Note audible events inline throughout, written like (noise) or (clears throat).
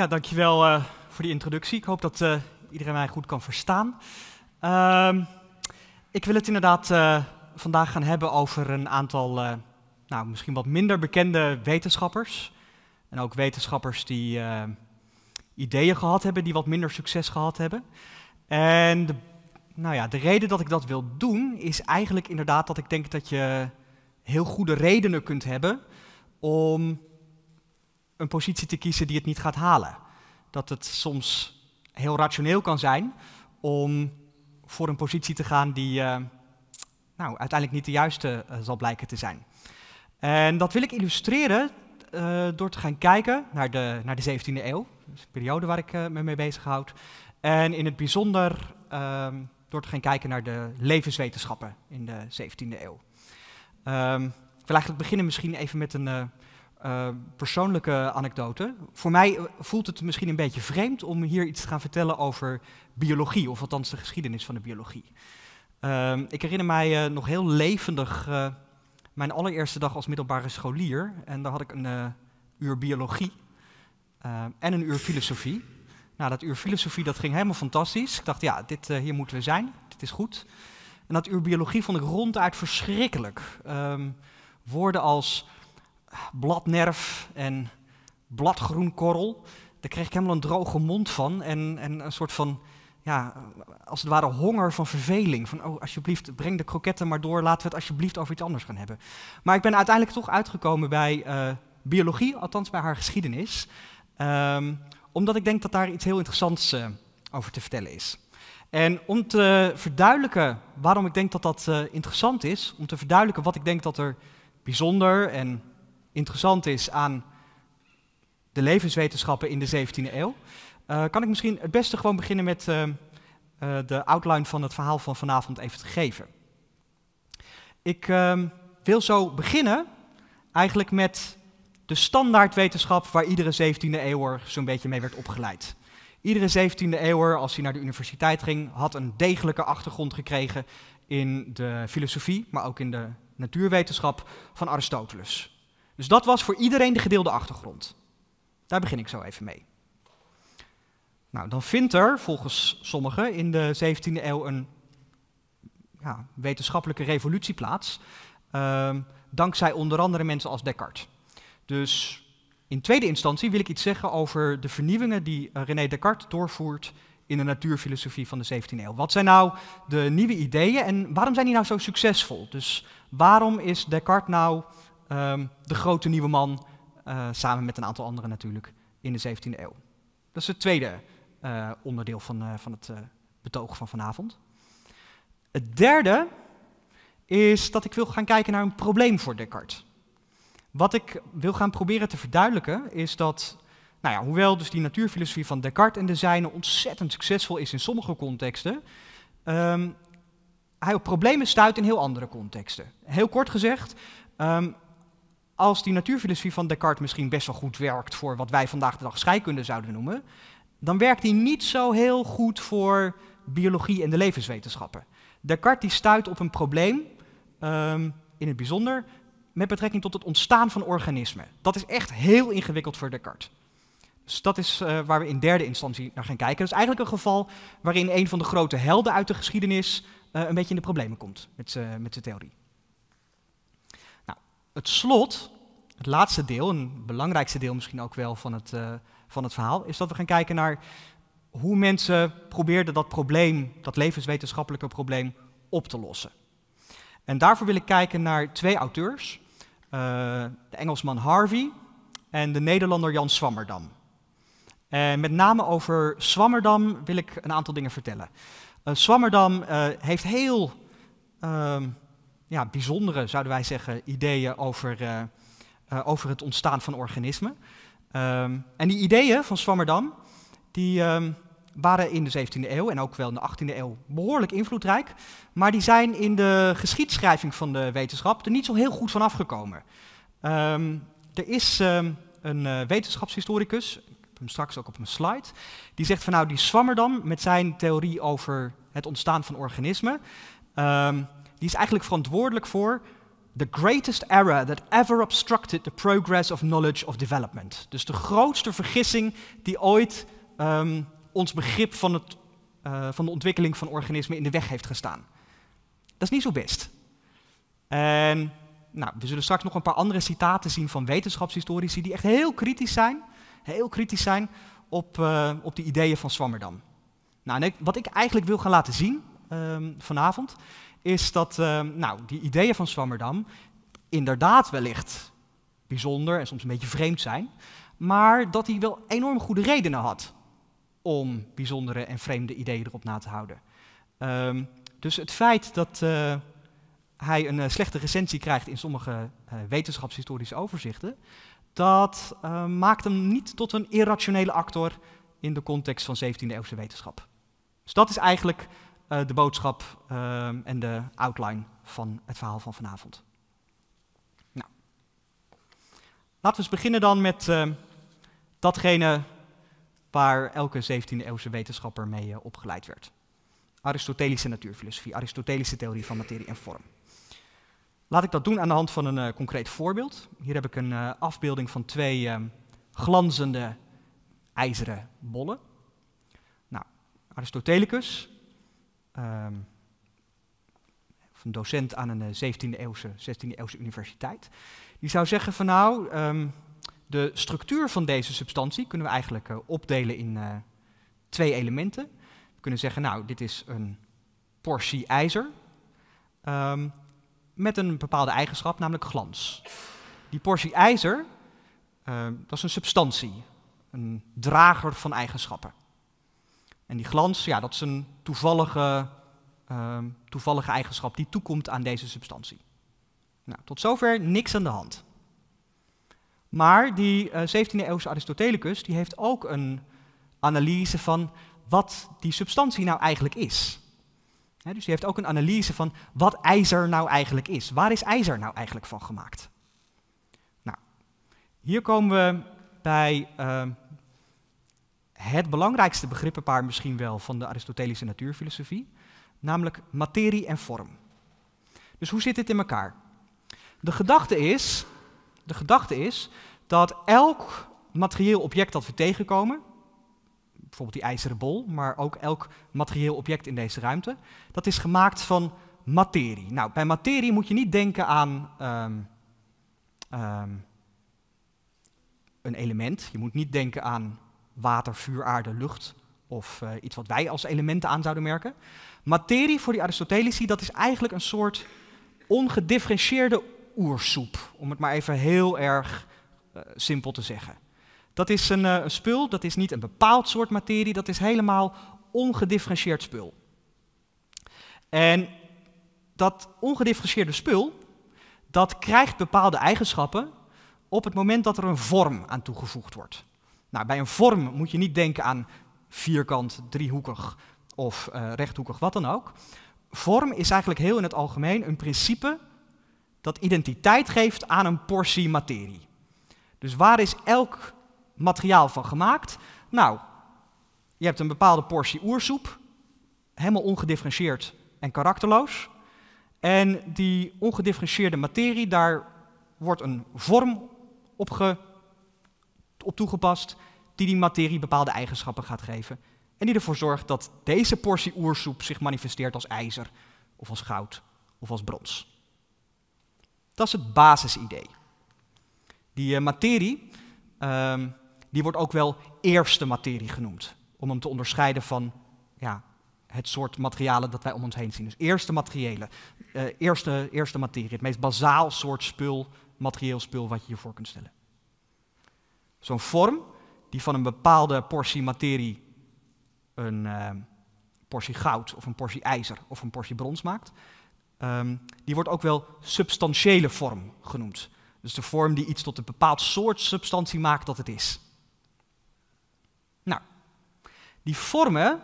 Ja, dankjewel uh, voor die introductie. Ik hoop dat eh, iedereen mij goed kan verstaan. Ehm, ik wil het inderdaad eh, vandaag gaan hebben over een aantal, nou, misschien wat minder bekende wetenschappers. En ook wetenschappers die ideeën gehad hebben, die wat minder succes gehad hebben. En de, nou ja, de reden dat ik dat wil doen is eigenlijk inderdaad dat ik denk dat je heel goede redenen kunt hebben om een positie te kiezen die het niet gaat halen. Dat het soms heel rationeel kan zijn om voor een positie te gaan die eh, nou, uiteindelijk niet de juiste eh, zal blijken te zijn. En dat wil ik illustreren eh, door te gaan kijken naar de, naar de 17e eeuw, dus de periode waar ik me mee bezig houd. En in het bijzonder ehm, door te gaan kijken naar de levenswetenschappen in de 17e eeuw. Um, ik wil eigenlijk beginnen misschien even met een eh, persoonlijke anekdote. Voor mij eh, voelt het misschien een beetje vreemd om hier iets te gaan vertellen over biologie, of althans de geschiedenis van de biologie. Ehm, ik herinner mij eh, nog heel levendig mijn allereerste dag als middelbare scholier. En daar had ik een uur biologie en een uur filosofie. Nou, dat uur filosofie dat ging helemaal fantastisch. Ik dacht, ja, dit, hier moeten we zijn. Dit is goed. En dat uur biologie vond ik ronduit verschrikkelijk. Ehm, woorden als bladnerf en bladgroenkorrel. Daar kreeg ik helemaal een droge mond van en, en een soort van, ja, als het ware honger van verveling. Van, oh, alsjeblieft, breng de kroketten maar door, laten we het alsjeblieft over iets anders gaan hebben. Maar ik ben uiteindelijk toch uitgekomen bij eh, biologie, althans bij haar geschiedenis. Ehm, omdat ik denk dat daar iets heel interessants eh, over te vertellen is. En om te verduidelijken waarom ik denk dat dat eh, interessant is, om te verduidelijken wat ik denk dat er bijzonder en interessant is aan de levenswetenschappen in de 17e eeuw, eh, kan ik misschien het beste gewoon beginnen met eh, eh, de outline van het verhaal van vanavond even te geven. Ik ehm, wil zo beginnen eigenlijk met de standaardwetenschap waar iedere 17e eeuwer zo'n beetje mee werd opgeleid. Iedere 17e eeuwer, als hij naar de universiteit ging, had een degelijke achtergrond gekregen in de filosofie, maar ook in de natuurwetenschap van Aristoteles. Dus dat was voor iedereen de gedeelde achtergrond. Daar begin ik zo even mee. Nou, dan vindt er volgens sommigen in de 17e eeuw een ja, wetenschappelijke revolutie plaats. Ehm, dankzij onder andere mensen als Descartes. Dus in tweede instantie wil ik iets zeggen over de vernieuwingen die eh, René Descartes doorvoert in de natuurfilosofie van de 17e eeuw. Wat zijn nou de nieuwe ideeën en waarom zijn die nou zo succesvol? Dus waarom is Descartes nou Ehm, de grote nieuwe man, eh, samen met een aantal anderen natuurlijk, in de 17e eeuw. Dat is het tweede eh, onderdeel van, eh, van het betoog van vanavond. Het derde is dat ik wil gaan kijken naar een probleem voor Descartes. Wat ik wil gaan proberen te verduidelijken is dat, nou ja, hoewel dus die natuurfilosofie van Descartes en de zijne ontzettend succesvol is in sommige contexten, ehm, hij op problemen stuit in heel andere contexten. Heel kort gezegd, ehm, als die natuurfilosofie van Descartes misschien best wel goed werkt voor wat wij vandaag de dag scheikunde zouden noemen, dan werkt die niet zo heel goed voor biologie en de levenswetenschappen. Descartes die stuit op een probleem, ehm, in het bijzonder, met betrekking tot het ontstaan van organismen. Dat is echt heel ingewikkeld voor Descartes. Dus dat is eh, waar we in derde instantie naar gaan kijken. Dat is eigenlijk een geval waarin een van de grote helden uit de geschiedenis eh, een beetje in de problemen komt met, eh, met zijn theorie het slot, het laatste deel, een belangrijkste deel misschien ook wel van het, eh, van het verhaal, is dat we gaan kijken naar hoe mensen probeerden dat probleem, dat levenswetenschappelijke probleem, op te lossen. En daarvoor wil ik kijken naar twee auteurs, eh, de Engelsman Harvey en de Nederlander Jan Swammerdam. En met name over Swammerdam wil ik een aantal dingen vertellen. Eh, Swammerdam heeft heel ehm, ja, bijzondere, zouden wij zeggen, ideeën over, eh, eh, over het ontstaan van organismen. Ehm, en die ideeën van Swammerdam, die ehm, waren in de 17e eeuw en ook wel in de 18e eeuw behoorlijk invloedrijk. Maar die zijn in de geschiedschrijving van de wetenschap er niet zo heel goed van afgekomen. Ehm, er is een eh, wetenschapshistoricus, ik heb hem straks ook op mijn slide, die zegt van nou die Swammerdam met zijn theorie over het ontstaan van organismen... Die is eigenlijk verantwoordelijk voor the greatest error that ever obstructed the progress of knowledge of development. Dus de grootste vergissing die ooit ehm, ons begrip van, het, eh, van de ontwikkeling van organismen in de weg heeft gestaan. Dat is niet zo best. En nou, we zullen straks nog een paar andere citaten zien van wetenschapshistorici die echt heel kritisch zijn, heel kritisch zijn op, eh, op de ideeën van Swammerdam. Nou, wat ik eigenlijk wil gaan laten zien ehm, vanavond, is dat ehm, nou, die ideeën van Swammerdam inderdaad wellicht bijzonder en soms een beetje vreemd zijn, maar dat hij wel enorm goede redenen had om bijzondere en vreemde ideeën erop na te houden. Ehm, dus het feit dat eh, hij een eh, slechte recensie krijgt in sommige eh, wetenschapshistorische overzichten, dat maakt hem niet tot een irrationele actor in de context van 17e eeuwse wetenschap. Dus dat is eigenlijk eh, de boodschap eh, en de outline van het verhaal van vanavond. Nou. Laten we eens beginnen dan met eh, datgene waar elke 17e eeuwse wetenschapper mee opgeleid werd. Aristotelische natuurfilosofie, Aristotelische theorie van materie en vorm. Laat ik dat doen aan de hand van een concreet voorbeeld. Hier heb ik een afbeelding van twee glanzende ijzeren bollen. Nou, Aristotelicus um, een docent aan een 17e-eeuwse, eh, 16e-eeuwse universiteit. Die zou zeggen van nou, ehm, de structuur van deze substantie kunnen we eigenlijk eh, opdelen in eh, twee elementen. We kunnen zeggen, nou, dit is een portie ijzer ehm, met een bepaalde eigenschap, namelijk glans. Die portie ijzer, uh, dat is een substantie, een drager van eigenschappen. En die glans, ja, dat is een toevallige, ehm, toevallige eigenschap die toekomt aan deze substantie. Nou, tot zover niks aan de hand. Maar die 17e eh, eeuwse Aristotelicus die heeft ook een analyse van wat die substantie nou eigenlijk is. dus die heeft ook een analyse van wat ijzer nou eigenlijk is. Waar is ijzer nou eigenlijk van gemaakt? Nou, hier komen we bij ehm, het belangrijkste begrippenpaar misschien wel van de Aristotelische natuurfilosofie, namelijk materie en vorm. Dus hoe zit dit in elkaar? De gedachte is, de gedachte is dat elk materieel object dat we tegenkomen, bijvoorbeeld die ijzeren bol, maar ook elk materieel object in deze ruimte, dat is gemaakt van materie. Nou, bij materie moet je niet denken aan ehm, ehm, een element, je moet niet denken aan water, vuur, aarde, lucht of eh, iets wat wij als elementen aan zouden merken. Materie voor die Aristotelici, dat is eigenlijk een soort ongedifferentieerde oersoep, om het maar even heel erg eh, simpel te zeggen. Dat is een, eh, een spul, dat is niet een bepaald soort materie, dat is helemaal ongedifferentieerd spul. En dat ongedifferentieerde spul, dat krijgt bepaalde eigenschappen op het moment dat er een vorm aan toegevoegd wordt. Nou, bij een vorm moet je niet denken aan vierkant, driehoekig of eh, rechthoekig, wat dan ook. Vorm is eigenlijk heel in het algemeen een principe dat identiteit geeft aan een portie materie. Dus waar is elk materiaal van gemaakt? Nou, je hebt een bepaalde portie oersoep, helemaal ongedifferentieerd en karakterloos. En die ongedifferentieerde materie, daar wordt een vorm op gegeven op toegepast die die materie bepaalde eigenschappen gaat geven. En die ervoor zorgt dat deze portie oersoep zich manifesteert als ijzer, of als goud, of als brons. Dat is het basisidee. Die eh, materie, ehm, die wordt ook wel eerste materie genoemd, om hem te onderscheiden van ja, het soort materialen dat wij om ons heen zien. Dus eerste materiële, eh, eerste, eerste materie, het meest bazaal soort spul, materieel spul wat je je voor kunt stellen. Zo'n vorm die van een bepaalde portie materie een eh, portie goud of een portie ijzer of een portie brons maakt, ehm, die wordt ook wel substantiële vorm genoemd. Dus de vorm die iets tot een bepaald soort substantie maakt dat het is. Nou, die vormen,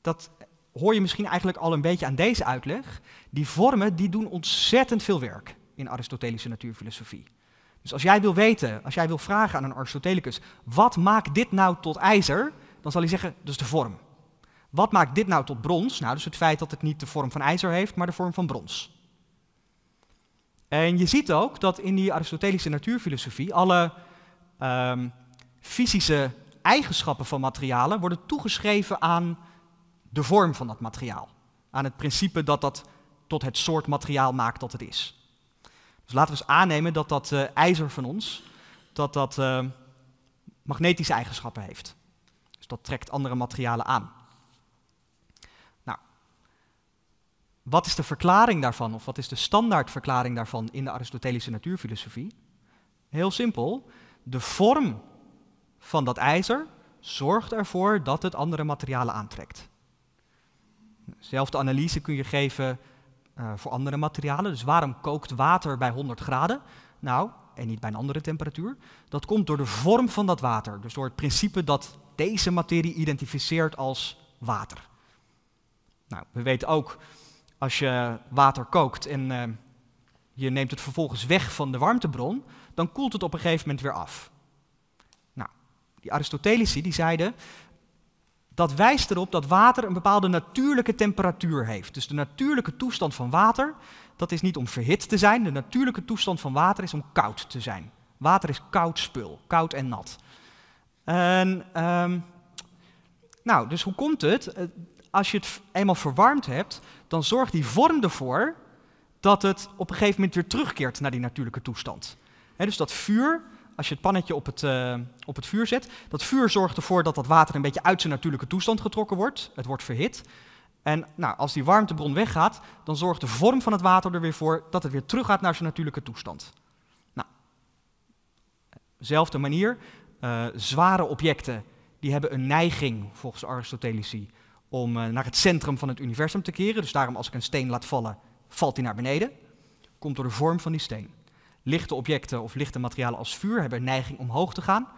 dat hoor je misschien eigenlijk al een beetje aan deze uitleg, die vormen die doen ontzettend veel werk in Aristotelische natuurfilosofie. Dus als jij wil weten, als jij wil vragen aan een Aristotelicus, wat maakt dit nou tot ijzer? Dan zal hij zeggen, dus de vorm. Wat maakt dit nou tot brons? Nou, dus het feit dat het niet de vorm van ijzer heeft, maar de vorm van brons. En je ziet ook dat in die Aristotelische natuurfilosofie alle ehm, fysische eigenschappen van materialen worden toegeschreven aan de vorm van dat materiaal. Aan het principe dat dat tot het soort materiaal maakt dat het is. Dus laten we eens aannemen dat dat eh, ijzer van ons, dat dat eh, magnetische eigenschappen heeft. Dus dat trekt andere materialen aan. Nou, wat is de verklaring daarvan, of wat is de standaardverklaring daarvan in de Aristotelische natuurfilosofie? Heel simpel, de vorm van dat ijzer zorgt ervoor dat het andere materialen aantrekt. Dezelfde analyse kun je geven eh, voor andere materialen. Dus waarom kookt water bij 100 graden? Nou, en niet bij een andere temperatuur. Dat komt door de vorm van dat water. Dus door het principe dat deze materie identificeert als water. Nou, we weten ook, als je water kookt en eh, je neemt het vervolgens weg van de warmtebron, dan koelt het op een gegeven moment weer af. Nou, die Aristotelici die zeiden, dat wijst erop dat water een bepaalde natuurlijke temperatuur heeft. Dus de natuurlijke toestand van water, dat is niet om verhit te zijn. De natuurlijke toestand van water is om koud te zijn. Water is koud spul, koud en nat. En, ehm, nou, dus hoe komt het? Eh, als je het eenmaal verwarmd hebt, dan zorgt die vorm ervoor dat het op een gegeven moment weer terugkeert naar die natuurlijke toestand. dus dat vuur, als je het pannetje op het, eh, op het vuur zet. Dat vuur zorgt ervoor dat dat water een beetje uit zijn natuurlijke toestand getrokken wordt. Het wordt verhit. En nou, als die warmtebron weggaat, dan zorgt de vorm van het water er weer voor dat het weer teruggaat naar zijn natuurlijke toestand. Nou, zelfde manier. Eh, zware objecten die hebben een neiging, volgens Aristotelici, om eh, naar het centrum van het universum te keren. Dus daarom als ik een steen laat vallen, valt die naar beneden. Komt door de vorm van die steen. Lichte objecten of lichte materialen als vuur hebben een neiging omhoog te gaan.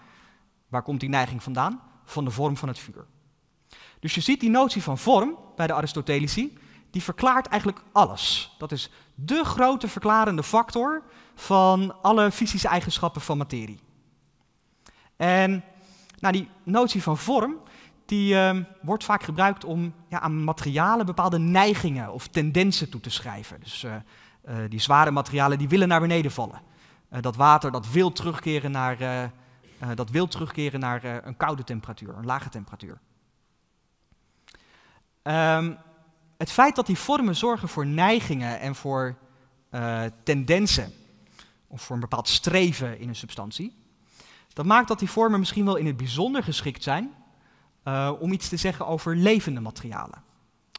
Waar komt die neiging vandaan? Van de vorm van het vuur. Dus je ziet die notie van vorm bij de Aristotelici, die verklaart eigenlijk alles. Dat is de grote verklarende factor van alle fysische eigenschappen van materie. En nou, die notie van vorm, die ehm, wordt vaak gebruikt om ja, aan materialen bepaalde neigingen of tendensen toe te schrijven. Dus eh, eh, die zware materialen, die willen naar beneden vallen. Eh, dat water, dat wil terugkeren naar, eh, dat wil terugkeren naar een koude temperatuur, een lage temperatuur. Ehm, het feit dat die vormen zorgen voor neigingen en voor tendensen, of voor een bepaald streven in een substantie, dat maakt dat die vormen misschien wel in het bijzonder geschikt zijn om iets te zeggen over levende materialen.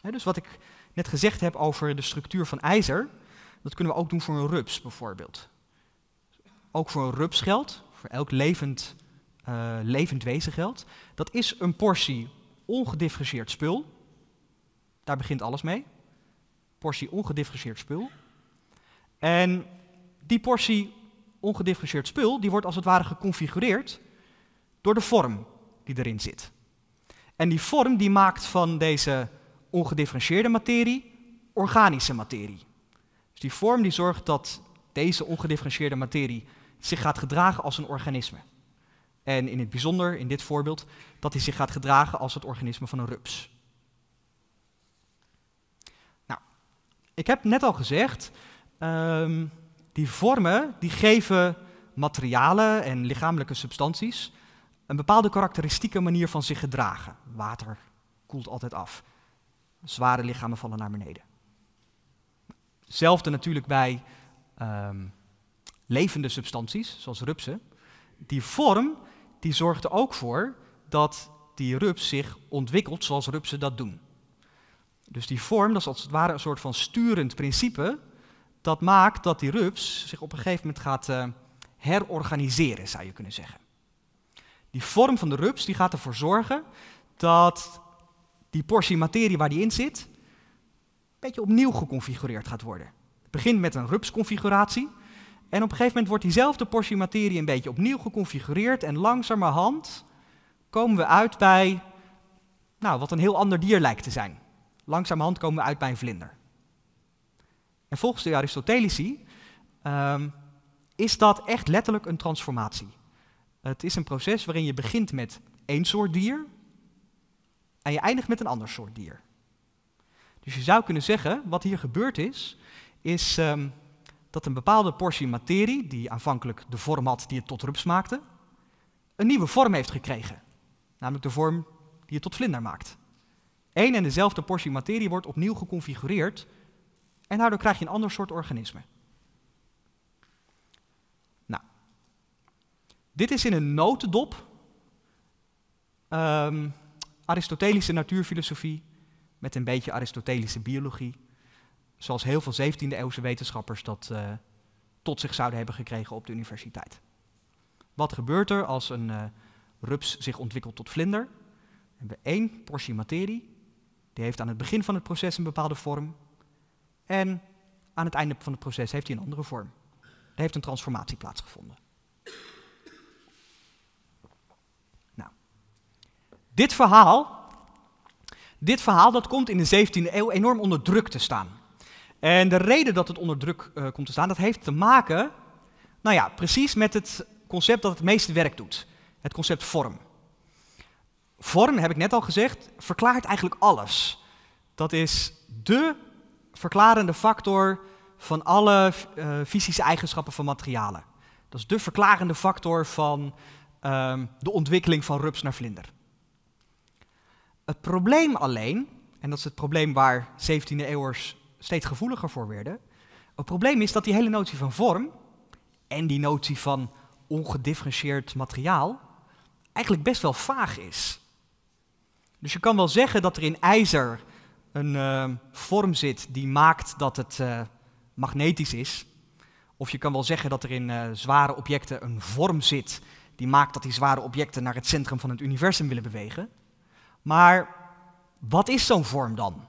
dus wat ik net gezegd heb over de structuur van ijzer, dat kunnen we ook doen voor een rups bijvoorbeeld. Ook voor een rups geldt, voor elk levend, eh, levend wezen geldt. Dat is een portie ongedifferentieerd spul. Daar begint alles mee. Portie ongedifferentieerd spul. En die portie ongedifferentieerd spul, die wordt als het ware geconfigureerd door de vorm die erin zit. En die vorm die maakt van deze ongedifferentieerde materie organische materie. Dus die vorm die zorgt dat deze ongedifferentieerde materie zich gaat gedragen als een organisme. En in het bijzonder, in dit voorbeeld, dat hij zich gaat gedragen als het organisme van een rups. Nou, ik heb net al gezegd, ehm, die vormen die geven materialen en lichamelijke substanties een bepaalde karakteristieke manier van zich gedragen. Water koelt altijd af. Zware lichamen vallen naar beneden. Hetzelfde natuurlijk bij ehm, levende substanties, zoals rupsen. Die vorm die zorgt er ook voor dat die rups zich ontwikkelt zoals rupsen dat doen. Dus die vorm, dat is als het ware een soort van sturend principe, dat maakt dat die rups zich op een gegeven moment gaat eh, herorganiseren, zou je kunnen zeggen. Die vorm van de rups die gaat ervoor zorgen dat die portie materie waar die in zit, beetje opnieuw geconfigureerd gaat worden. Het begint met een RUPS-configuratie. En op een gegeven moment wordt diezelfde portie materie een beetje opnieuw geconfigureerd. En langzamerhand komen we uit bij nou, wat een heel ander dier lijkt te zijn. Langzamerhand komen we uit bij een vlinder. En volgens de Aristotelici ehm, is dat echt letterlijk een transformatie. Het is een proces waarin je begint met één soort dier en je eindigt met een ander soort dier. Dus je zou kunnen zeggen, wat hier gebeurd is, is ehm, dat een bepaalde portie materie, die aanvankelijk de vorm had die het tot rups maakte, een nieuwe vorm heeft gekregen. Namelijk de vorm die het tot vlinder maakt. Eén en dezelfde portie materie wordt opnieuw geconfigureerd en daardoor krijg je een ander soort organisme. Nou, dit is in een notendop ehm, Aristotelische natuurfilosofie met een beetje Aristotelische biologie, zoals heel veel 17e eeuwse wetenschappers dat eh, tot zich zouden hebben gekregen op de universiteit. Wat gebeurt er als een eh, rups zich ontwikkelt tot vlinder? We hebben één portie materie, die heeft aan het begin van het proces een bepaalde vorm en aan het einde van het proces heeft hij een andere vorm. Er heeft een transformatie plaatsgevonden. Nou, dit verhaal dit verhaal dat komt in de 17e eeuw enorm onder druk te staan. En de reden dat het onder druk eh, komt te staan, dat heeft te maken, nou ja, precies met het concept dat het meeste werk doet. Het concept vorm. Vorm, heb ik net al gezegd, verklaart eigenlijk alles. Dat is de verklarende factor van alle fysische eh, eigenschappen van materialen. Dat is de verklarende factor van ehm, de ontwikkeling van rups naar vlinder. Het probleem alleen, en dat is het probleem waar 17e eeuwers steeds gevoeliger voor werden, het probleem is dat die hele notie van vorm en die notie van ongedifferentieerd materiaal eigenlijk best wel vaag is. Dus je kan wel zeggen dat er in ijzer een eh, vorm zit die maakt dat het eh, magnetisch is. Of je kan wel zeggen dat er in eh, zware objecten een vorm zit die maakt dat die zware objecten naar het centrum van het universum willen bewegen. Maar wat is zo'n vorm dan?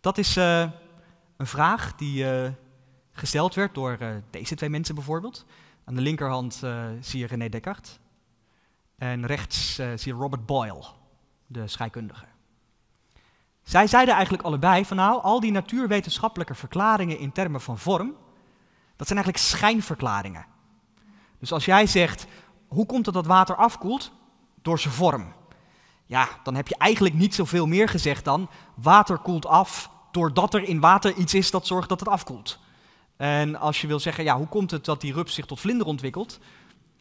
Dat is eh, een vraag die eh, gesteld werd door eh, deze twee mensen bijvoorbeeld. Aan de linkerhand zie je René Descartes en rechts zie je Robert Boyle, de scheikundige. Zij zeiden eigenlijk allebei van nou, al die natuurwetenschappelijke verklaringen in termen van vorm, dat zijn eigenlijk schijnverklaringen. Dus als jij zegt, hoe komt het dat water afkoelt? door zijn vorm. Ja, dan heb je eigenlijk niet zoveel meer gezegd dan water koelt af doordat er in water iets is dat zorgt dat het afkoelt. En als je wil zeggen, ja, hoe komt het dat die rups zich tot vlinder ontwikkelt?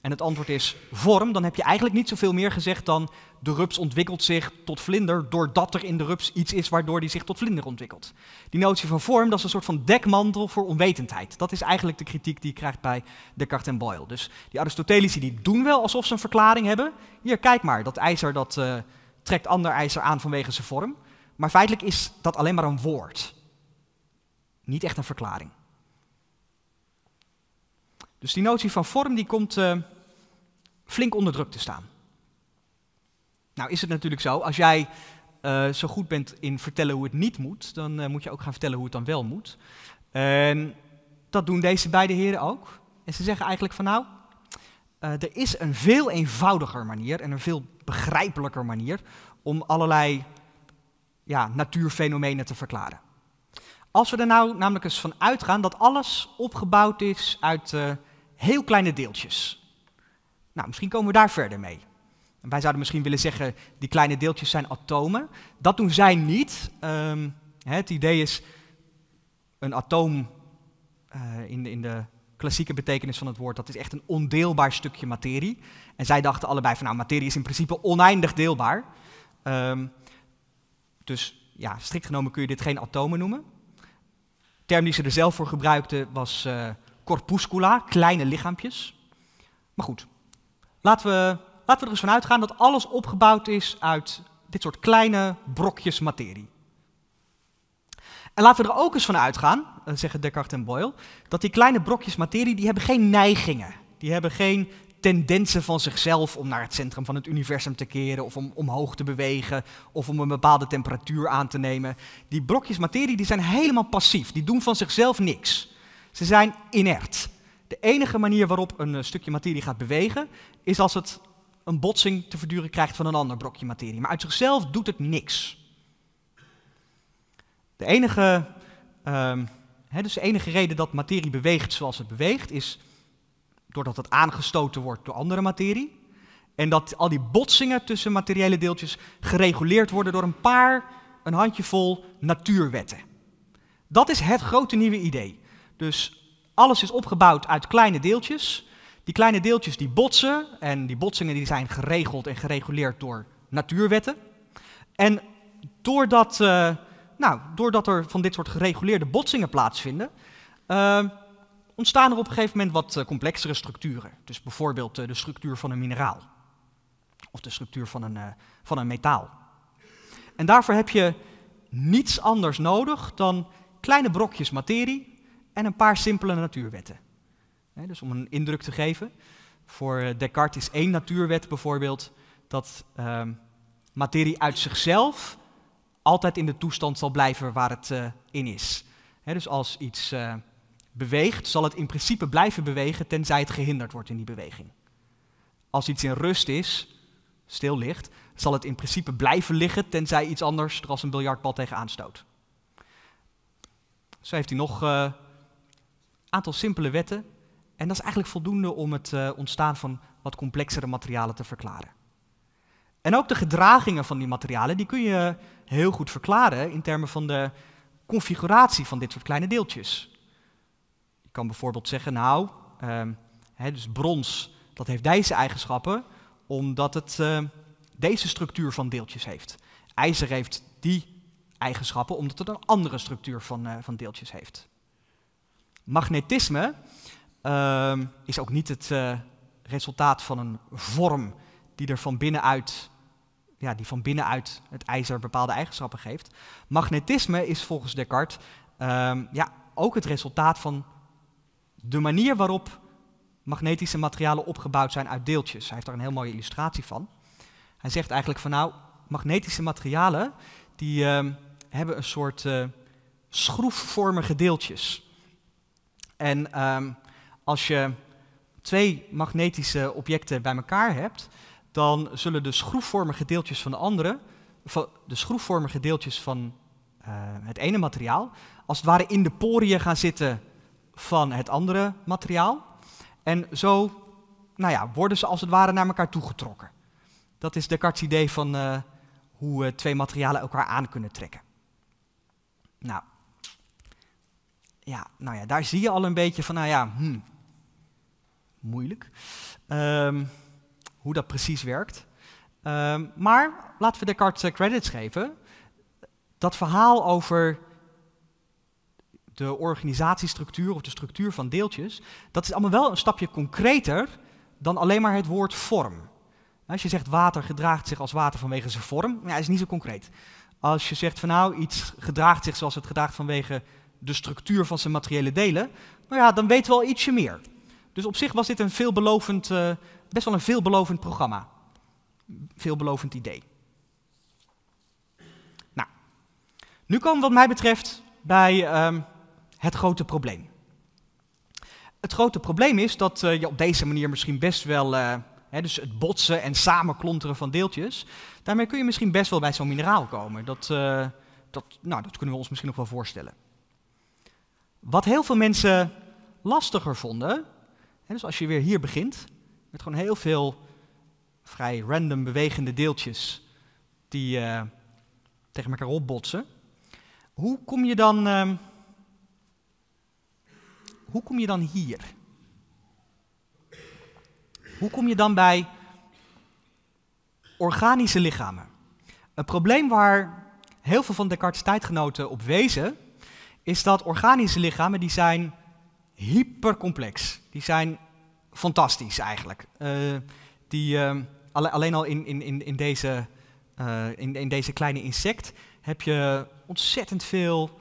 en het antwoord is vorm, dan heb je eigenlijk niet zoveel meer gezegd dan de rups ontwikkelt zich tot vlinder doordat er in de rups iets is waardoor die zich tot vlinder ontwikkelt. Die notie van vorm, dat is een soort van dekmantel voor onwetendheid. Dat is eigenlijk de kritiek die je krijgt bij Descartes en Boyle. Dus die Aristotelici die doen wel alsof ze een verklaring hebben. Hier, kijk maar, dat ijzer dat eh, trekt ander ijzer aan vanwege zijn vorm. Maar feitelijk is dat alleen maar een woord. Niet echt een verklaring. Dus die notie van vorm die komt... Eh, flink onder druk te staan. Nou is het natuurlijk zo, als jij eh, zo goed bent in vertellen hoe het niet moet, dan eh, moet je ook gaan vertellen hoe het dan wel moet. En dat doen deze beide heren ook. En ze zeggen eigenlijk van nou, eh, er is een veel eenvoudiger manier en een veel begrijpelijker manier om allerlei ja, natuurfenomenen te verklaren. Als we er nou namelijk eens van uitgaan dat alles opgebouwd is uit heel kleine deeltjes. Nou, misschien komen we daar verder mee. En wij zouden misschien willen zeggen, die kleine deeltjes zijn atomen. Dat doen zij niet. Ehm, het idee is, een atoom eh, in, de, in de klassieke betekenis van het woord, dat is echt een ondeelbaar stukje materie. En zij dachten allebei van, nou, materie is in principe oneindig deelbaar. Ehm, dus ja, strikt genomen kun je dit geen atomen noemen. term die ze er zelf voor gebruikten was eh, corpuscula, kleine lichaampjes. Maar goed, Laten we, laten we er eens van uitgaan dat alles opgebouwd is uit dit soort kleine brokjes materie. En laten we er ook eens van uitgaan, eh, zeggen Descartes en Boyle, dat die kleine brokjes materie, die hebben geen neigingen. Die hebben geen tendensen van zichzelf om naar het centrum van het universum te keren, of om omhoog te bewegen, of om een bepaalde temperatuur aan te nemen. Die brokjes materie die zijn helemaal passief, die doen van zichzelf niks. Ze zijn inert. De enige manier waarop een eh, stukje materie gaat bewegen, is als het een botsing te verduren krijgt van een ander brokje materie. Maar uit zichzelf doet het niks. De enige, ehm, dus de enige reden dat materie beweegt zoals het beweegt, is doordat het aangestoten wordt door andere materie. En dat al die botsingen tussen materiële deeltjes gereguleerd worden door een paar, een handjevol natuurwetten. Dat is het grote nieuwe idee. Dus alles is opgebouwd uit kleine deeltjes. Die kleine deeltjes die botsen en die botsingen die zijn geregeld en gereguleerd door natuurwetten. En doordat, eh, nou, doordat er van dit soort gereguleerde botsingen plaatsvinden, eh, ontstaan er op een gegeven moment wat eh, complexere structuren. Dus bijvoorbeeld de structuur van een mineraal of de structuur van een, van een metaal. En daarvoor heb je niets anders nodig dan kleine brokjes materie en een paar simpele natuurwetten. Dus om een indruk te geven, voor eh, Descartes is één natuurwet bijvoorbeeld dat ehm, materie uit zichzelf altijd in de toestand zal blijven waar het eh, in is. dus als iets eh, beweegt, zal het in principe blijven bewegen tenzij het gehinderd wordt in die beweging. Als iets in rust is, stil ligt, zal het in principe blijven liggen tenzij iets anders er als een biljartbal tegenaan stoot. Zo heeft hij nog aantal simpele wetten. En dat is eigenlijk voldoende om het eh, ontstaan van wat complexere materialen te verklaren. En ook de gedragingen van die materialen, die kun je heel goed verklaren in termen van de configuratie van dit soort kleine deeltjes. Je kan bijvoorbeeld zeggen, nou, ehm, hè, dus brons, dat heeft deze eigenschappen, omdat het eh, deze structuur van deeltjes heeft. IJzer heeft die eigenschappen, omdat het een andere structuur van, eh, van deeltjes heeft. Magnetisme ehm, is ook niet het eh, resultaat van een vorm die er van binnenuit, ja, die van binnenuit het ijzer bepaalde eigenschappen geeft. Magnetisme is volgens Descartes ehm, ja, ook het resultaat van de manier waarop magnetische materialen opgebouwd zijn uit deeltjes. Hij heeft daar een heel mooie illustratie van. Hij zegt eigenlijk van nou, magnetische materialen die ehm, hebben een soort eh, schroefvormige deeltjes. En ehm, als je twee magnetische objecten bij elkaar hebt, dan zullen de schroefvormige deeltjes van de andere, de schroefvormige deeltjes van eh, het ene materiaal, als het ware in de poriën gaan zitten van het andere materiaal. En zo nou ja, worden ze als het ware naar elkaar toegetrokken. Dat is Descartes' idee van eh, hoe eh, twee materialen elkaar aan kunnen trekken. Nou, ja, nou ja, daar zie je al een beetje van, nou ja, hm, moeilijk. Ehm, hoe dat precies werkt. Ehm, maar laten we Descartes eh, credits geven. Dat verhaal over de organisatiestructuur of de structuur van deeltjes, dat is allemaal wel een stapje concreter dan alleen maar het woord vorm. Als je zegt water gedraagt zich als water vanwege zijn vorm, ja, is niet zo concreet. Als je zegt van nou, iets gedraagt zich zoals het gedraagt vanwege de structuur van zijn materiële delen, nou ja, dan weten we al ietsje meer. Dus op zich was dit een veelbelovend, eh, best wel een veelbelovend programma. Veelbelovend idee. Nou, nu komen we wat mij betreft bij ehm, het grote probleem. Het grote probleem is dat eh, je op deze manier misschien best wel, eh, hè, dus het botsen en samenklonteren van deeltjes, daarmee kun je misschien best wel bij zo'n mineraal komen. Dat, dat, nou, dat kunnen we ons misschien nog wel voorstellen. Wat heel veel mensen lastiger vonden, dus als je weer hier begint, met gewoon heel veel vrij random bewegende deeltjes die eh, tegen elkaar opbotsen. Hoe kom je dan, ehm, hoe kom je dan hier? Hoe kom je dan bij organische lichamen? Een probleem waar heel veel van Descartes' tijdgenoten op wezen, is dat organische lichamen die zijn hypercomplex. Die zijn fantastisch eigenlijk. Eh, die, eh, alleen al in, in, in, deze, eh, in, in deze kleine insect heb je ontzettend veel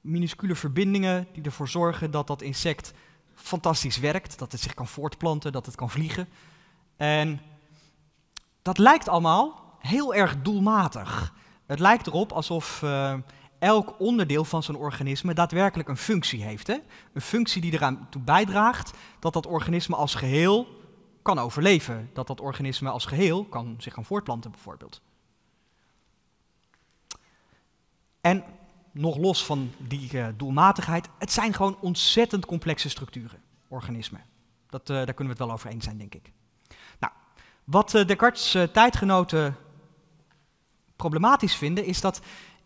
minuscule verbindingen die ervoor zorgen dat dat insect fantastisch werkt, dat het zich kan voortplanten, dat het kan vliegen. En dat lijkt allemaal heel erg doelmatig. Het lijkt erop alsof elk onderdeel van zo'n organisme daadwerkelijk een functie heeft. Hè? Een functie die eraan toe bijdraagt dat dat organisme als geheel kan overleven. Dat dat organisme als geheel kan zich gaan voortplanten bijvoorbeeld. En nog los van die eh, doelmatigheid, het zijn gewoon ontzettend complexe structuren, organismen. Dat, eh, daar kunnen we het wel over eens zijn, denk ik. Nou, wat uh, Descartes' tijdgenoten problematisch vinden, is dat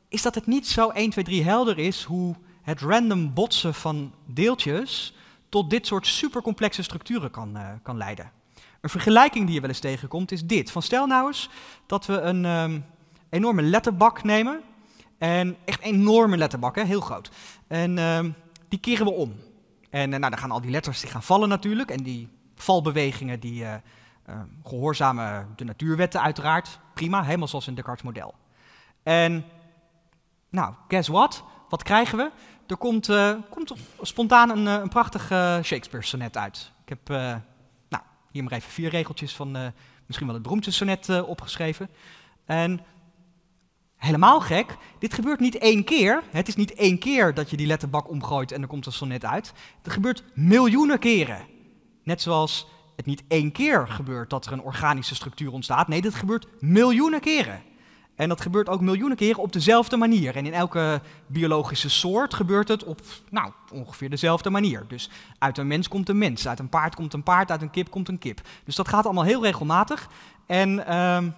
is dat het niet zo 1, 2, 3 helder is hoe het random botsen van deeltjes tot dit soort supercomplexe structuren kan, eh, kan leiden. Een vergelijking die je wel eens tegenkomt is dit. Van stel nou eens dat we een ehm, enorme letterbak nemen. En echt enorme letterbak, heel groot. En ehm, die keren we om. En eh, nou, dan gaan al die letters die gaan vallen natuurlijk. En die valbewegingen die eh, ehm, gehoorzamen de natuurwetten uiteraard. Prima, helemaal zoals in Descartes' model. En nou, guess what? Wat krijgen we? Er komt, uh, komt spontaan een, eh, een prachtig Shakespeare-sonnet uit. Ik heb eh, nou, hier maar even vier regeltjes van misschien wel het beroemdste sonnet opgeschreven. En helemaal gek, dit gebeurt niet één keer. Het is niet één keer dat je die letterbak omgooit en er komt een sonnet uit. Het gebeurt miljoenen keren. Net zoals het niet één keer gebeurt dat er een organische structuur ontstaat. Nee, dit gebeurt miljoenen keren. En dat gebeurt ook miljoenen keren op dezelfde manier. En in elke biologische soort gebeurt het op nou, ongeveer dezelfde manier. Dus uit een mens komt een mens, uit een paard komt een paard, uit een kip komt een kip. Dus dat gaat allemaal heel regelmatig. En ehm,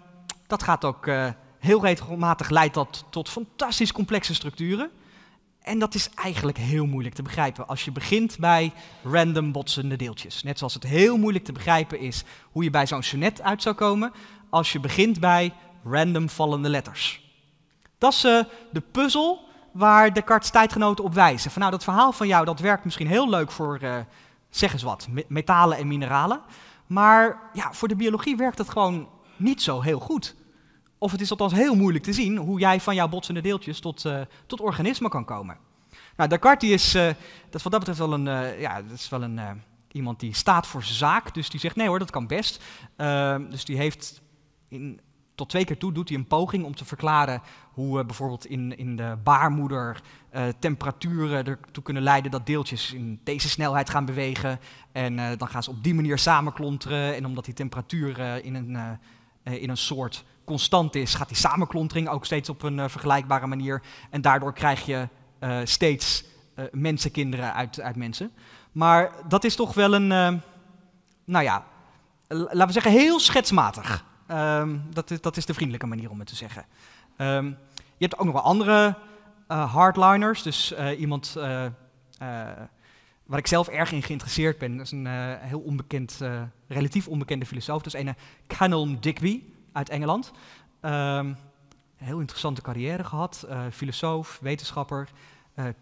dat gaat ook eh, heel regelmatig leidt dat tot fantastisch complexe structuren. En dat is eigenlijk heel moeilijk te begrijpen als je begint bij random botsende deeltjes. Net zoals het heel moeilijk te begrijpen is hoe je bij zo'n sonnet uit zou komen als je begint bij random vallende letters. Dat is eh, de puzzel waar Descartes tijdgenoten op wijzen. Van nou, dat verhaal van jou, dat werkt misschien heel leuk voor, eh, zeg eens wat, metalen en mineralen. Maar ja, voor de biologie werkt dat gewoon niet zo heel goed. Of het is althans heel moeilijk te zien hoe jij van jouw botsende deeltjes tot, eh, tot organismen kan komen. Nou, Descartes is, dat is wat dat betreft wel een, ja, dat is wel een iemand die staat voor zaak. Dus die zegt, nee hoor, dat kan best. Ehm, dus die heeft in tot twee keer toe doet hij een poging om te verklaren hoe eh, bijvoorbeeld in, in de baarmoeder uh, temperaturen ertoe kunnen leiden dat deeltjes in deze snelheid gaan bewegen. En eh, dan gaan ze op die manier samenklonteren. En omdat die temperatuur in, een, in een soort constant is, gaat die samenklontering ook steeds op een vergelijkbare manier. En daardoor krijg je steeds mensenkinderen uit, uit mensen. Maar dat is toch wel een, nou ja, laten we zeggen, heel schetsmatig. Ehm, dat, is, dat is de vriendelijke manier om het te zeggen. Ehm, je hebt ook nog wel andere eh, hardliners. Dus eh, iemand eh, waar ik zelf erg in geïnteresseerd ben. Dat is een heel onbekend, relatief onbekende filosoof. Dat is een Canon Digby uit Engeland. Ehm, heel interessante carrière gehad. filosoof, wetenschapper,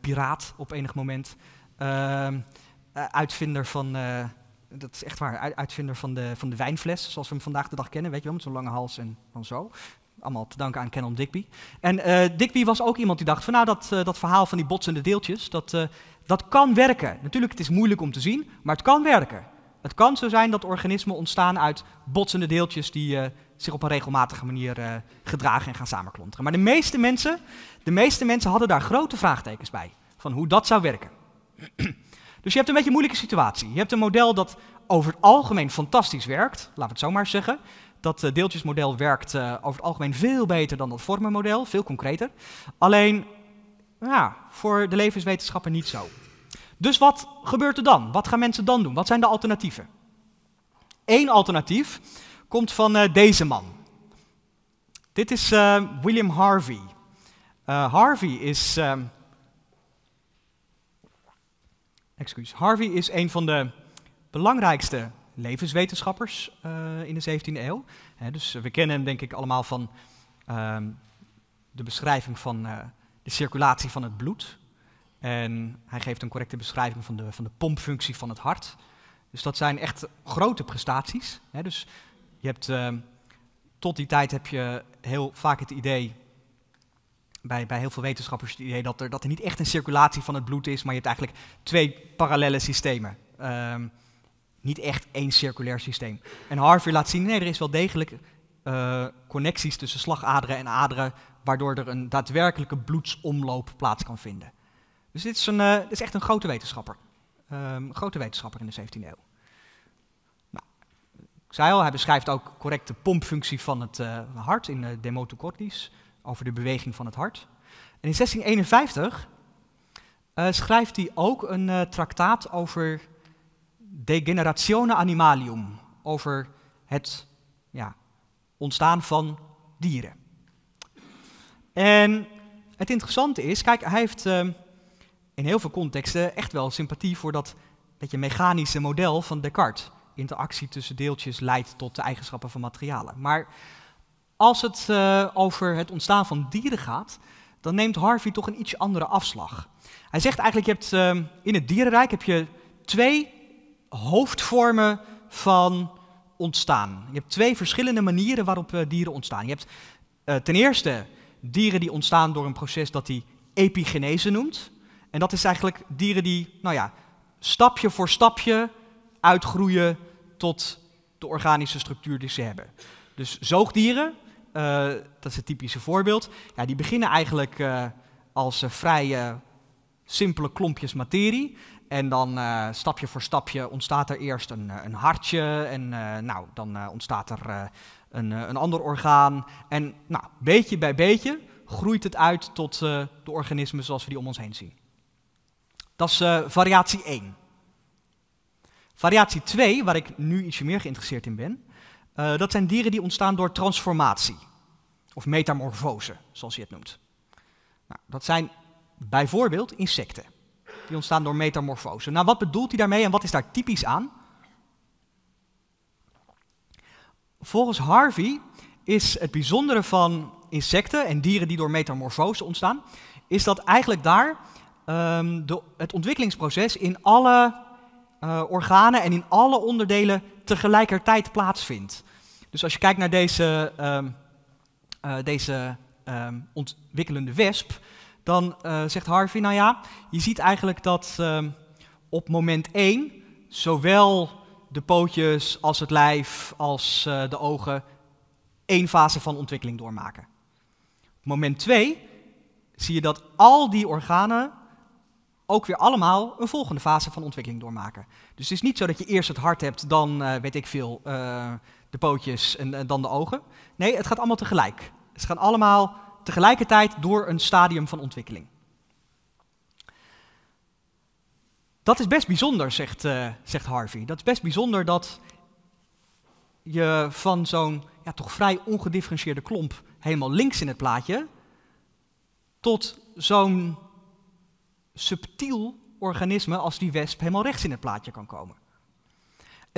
piraat op enig moment. uitvinder van dat is echt waar, uitvinder van de, van de wijnfles, zoals we hem vandaag de dag kennen, weet je wel, met zo'n lange hals en zo. Allemaal te danken aan Canon Digby. En eh, Digby was ook iemand die dacht van nou, dat, eh, dat verhaal van die botsende deeltjes, dat, eh, dat kan werken. Natuurlijk, het is moeilijk om te zien, maar het kan werken. Het kan zo zijn dat organismen ontstaan uit botsende deeltjes die zich op een regelmatige manier gedragen en gaan samenklonteren. Maar de meeste, mensen, de meeste mensen hadden daar grote vraagtekens bij, van hoe dat zou werken. (clears throat) Dus je hebt een beetje een moeilijke situatie. Je hebt een model dat over het algemeen fantastisch werkt, laten we het zo maar zeggen. Dat eh, deeltjesmodel werkt eh, over het algemeen veel beter dan dat vormenmodel, veel concreter. Alleen, ja, voor de levenswetenschappen niet zo. Dus wat gebeurt er dan? Wat gaan mensen dan doen? Wat zijn de alternatieven? Eén alternatief komt van eh, deze man. Dit is William Harvey. Harvey is Excuus. Harvey is een van de belangrijkste levenswetenschappers eh, in de 17e eeuw. dus we kennen hem denk ik allemaal van ehm, de beschrijving van eh, de circulatie van het bloed. En hij geeft een correcte beschrijving van de, van de pompfunctie van het hart. Dus dat zijn echt grote prestaties. He, dus je hebt, ehm, tot die tijd heb je heel vaak het idee bij, bij heel veel wetenschappers het idee dat er, dat er niet echt een circulatie van het bloed is, maar je hebt eigenlijk twee parallele systemen. Ehm, niet echt één circulair systeem. En Harvey laat zien, nee, er is wel degelijk eh, connecties tussen slagaderen en aderen, waardoor er een daadwerkelijke bloedsomloop plaats kan vinden. Dus dit is, een, eh, dit is echt een grote wetenschapper. Um, grote wetenschapper in de 17e eeuw. Nou, ik zei al, hij beschrijft ook correct de pompfunctie van het eh, hart in uh, Demotocortis over de beweging van het hart. En in 1651 eh, schrijft hij ook een uh, traktaat over degeneratione animalium, over het ja, ontstaan van dieren. En het interessante is, kijk, hij heeft eh, in heel veel contexten echt wel sympathie voor dat je mechanische model van Descartes. Interactie tussen deeltjes leidt tot de eigenschappen van materialen. Maar als het eh, over het ontstaan van dieren gaat, dan neemt Harvey toch een iets andere afslag. Hij zegt eigenlijk, je hebt, eh, in het dierenrijk heb je twee hoofdvormen van ontstaan. Je hebt twee verschillende manieren waarop eh, dieren ontstaan. Je hebt ten eerste dieren die ontstaan door een proces dat hij epigenese noemt. En dat is eigenlijk dieren die, nou ja, stapje voor stapje uitgroeien tot de organische structuur die ze hebben. Dus zoogdieren eh, dat is het typische voorbeeld, ja, die beginnen eigenlijk eh, als eh, vrije, simpele klompjes materie. En dan stapje voor stapje ontstaat er eerst een, een hartje en nou, dan ontstaat er een, een ander orgaan. En nou, beetje bij beetje groeit het uit tot de organismen zoals we die om ons heen zien. Dat is variatie 1. Variatie 2, waar ik nu ietsje meer geïnteresseerd in ben, dat zijn dieren die ontstaan door transformatie. Of metamorfose, zoals je het noemt. Nou, dat zijn bijvoorbeeld insecten. Die ontstaan door metamorfose. Nou, wat bedoelt hij daarmee en wat is daar typisch aan? Volgens Harvey is het bijzondere van insecten en dieren die door metamorfose ontstaan, is dat eigenlijk daar ehm, de, het ontwikkelingsproces in alle eh, organen en in alle onderdelen tegelijkertijd plaatsvindt. Dus als je kijkt naar deze ehm, eh, deze ehm, ontwikkelende wesp, dan eh, zegt Harvey, nou ja, je ziet eigenlijk dat ehm, op moment 1 zowel de pootjes als het lijf als eh, de ogen één fase van ontwikkeling doormaken. Op moment 2 zie je dat al die organen ook weer allemaal een volgende fase van ontwikkeling doormaken. Dus het is niet zo dat je eerst het hart hebt, dan weet ik veel, de pootjes en, en dan de ogen. Nee, het gaat allemaal tegelijk. Ze gaan allemaal tegelijkertijd door een stadium van ontwikkeling. Dat is best bijzonder, zegt, eh, zegt Harvey. Dat is best bijzonder dat je van zo'n ja, toch vrij ongedifferentieerde klomp helemaal links in het plaatje, tot zo'n subtiel organisme als die wesp helemaal rechts in het plaatje kan komen.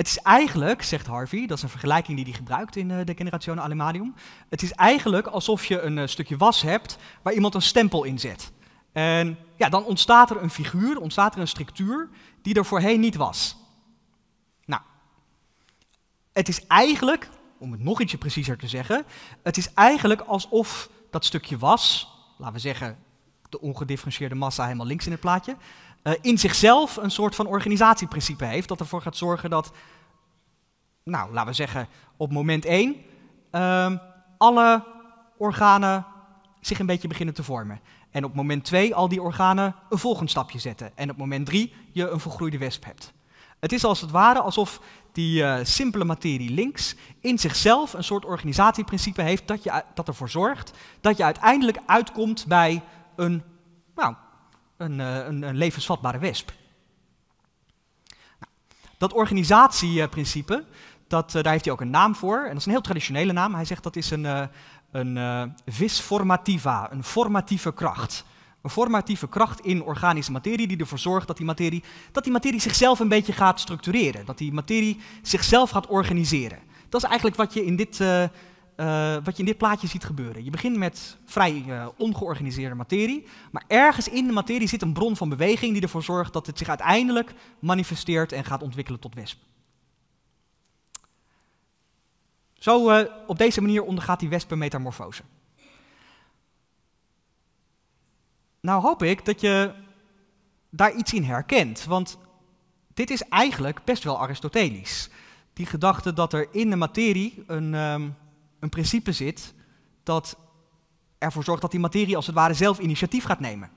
Het is eigenlijk, zegt Harvey, dat is een vergelijking die hij gebruikt in eh, de Generation Alemanium. Het is eigenlijk alsof je een eh, stukje was hebt waar iemand een stempel in zet. En ja, dan ontstaat er een figuur, ontstaat er een structuur die er voorheen niet was. Nou, het is eigenlijk, om het nog ietsje preciezer te zeggen, het is eigenlijk alsof dat stukje was, laten we zeggen de ongedifferentieerde massa helemaal links in het plaatje, eh, in zichzelf een soort van organisatieprincipe heeft. Dat ervoor gaat zorgen dat, nou, laten we zeggen, op moment 1 ehm, alle organen zich een beetje beginnen te vormen. En op moment 2 al die organen een volgend stapje zetten. En op moment 3 je een vergroeide wesp hebt. Het is als het ware alsof die eh, simpele materie links in zichzelf een soort organisatieprincipe heeft dat, je, dat ervoor zorgt dat je uiteindelijk uitkomt bij een nou, eh, een, een, levensvatbare wesp. Nou, dat organisatieprincipe, dat, eh, daar heeft hij ook een naam voor. En dat is een heel traditionele naam. Hij zegt dat is een, eh, een vis formativa, een formatieve kracht. Een formatieve kracht in organische materie die ervoor zorgt dat die, materie, dat die materie zichzelf een beetje gaat structureren. Dat die materie zichzelf gaat organiseren. Dat is eigenlijk wat je in dit, eh, wat je in dit plaatje ziet gebeuren. Je begint met vrij eh, ongeorganiseerde materie, maar ergens in de materie zit een bron van beweging die ervoor zorgt dat het zich uiteindelijk manifesteert en gaat ontwikkelen tot wesp. Zo eh, op deze manier ondergaat die wesp een metamorfose. Nou hoop ik dat je daar iets in herkent, want dit is eigenlijk best wel aristotelisch. Die gedachte dat er in de materie een, ehm, een principe zit dat ervoor zorgt dat die materie als het ware zelf initiatief gaat nemen.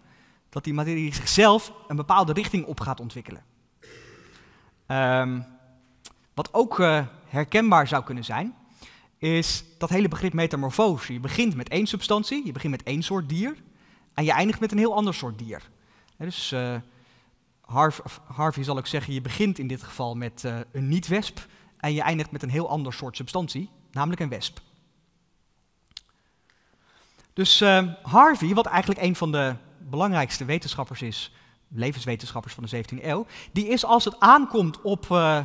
Dat die materie zichzelf een bepaalde richting op gaat ontwikkelen. Ehm, wat ook eh, herkenbaar zou kunnen zijn, is dat hele begrip metamorfose. Je begint met één substantie, je begint met één soort dier en je eindigt met een heel ander soort dier. dus eh, Harvey zal ook zeggen, je begint in dit geval met eh, een niet-wesp en je eindigt met een heel ander soort substantie, namelijk een wesp. Dus eh, Harvey, wat eigenlijk een van de belangrijkste wetenschappers is, levenswetenschappers van de 17e eeuw, die is als het aankomt op eh,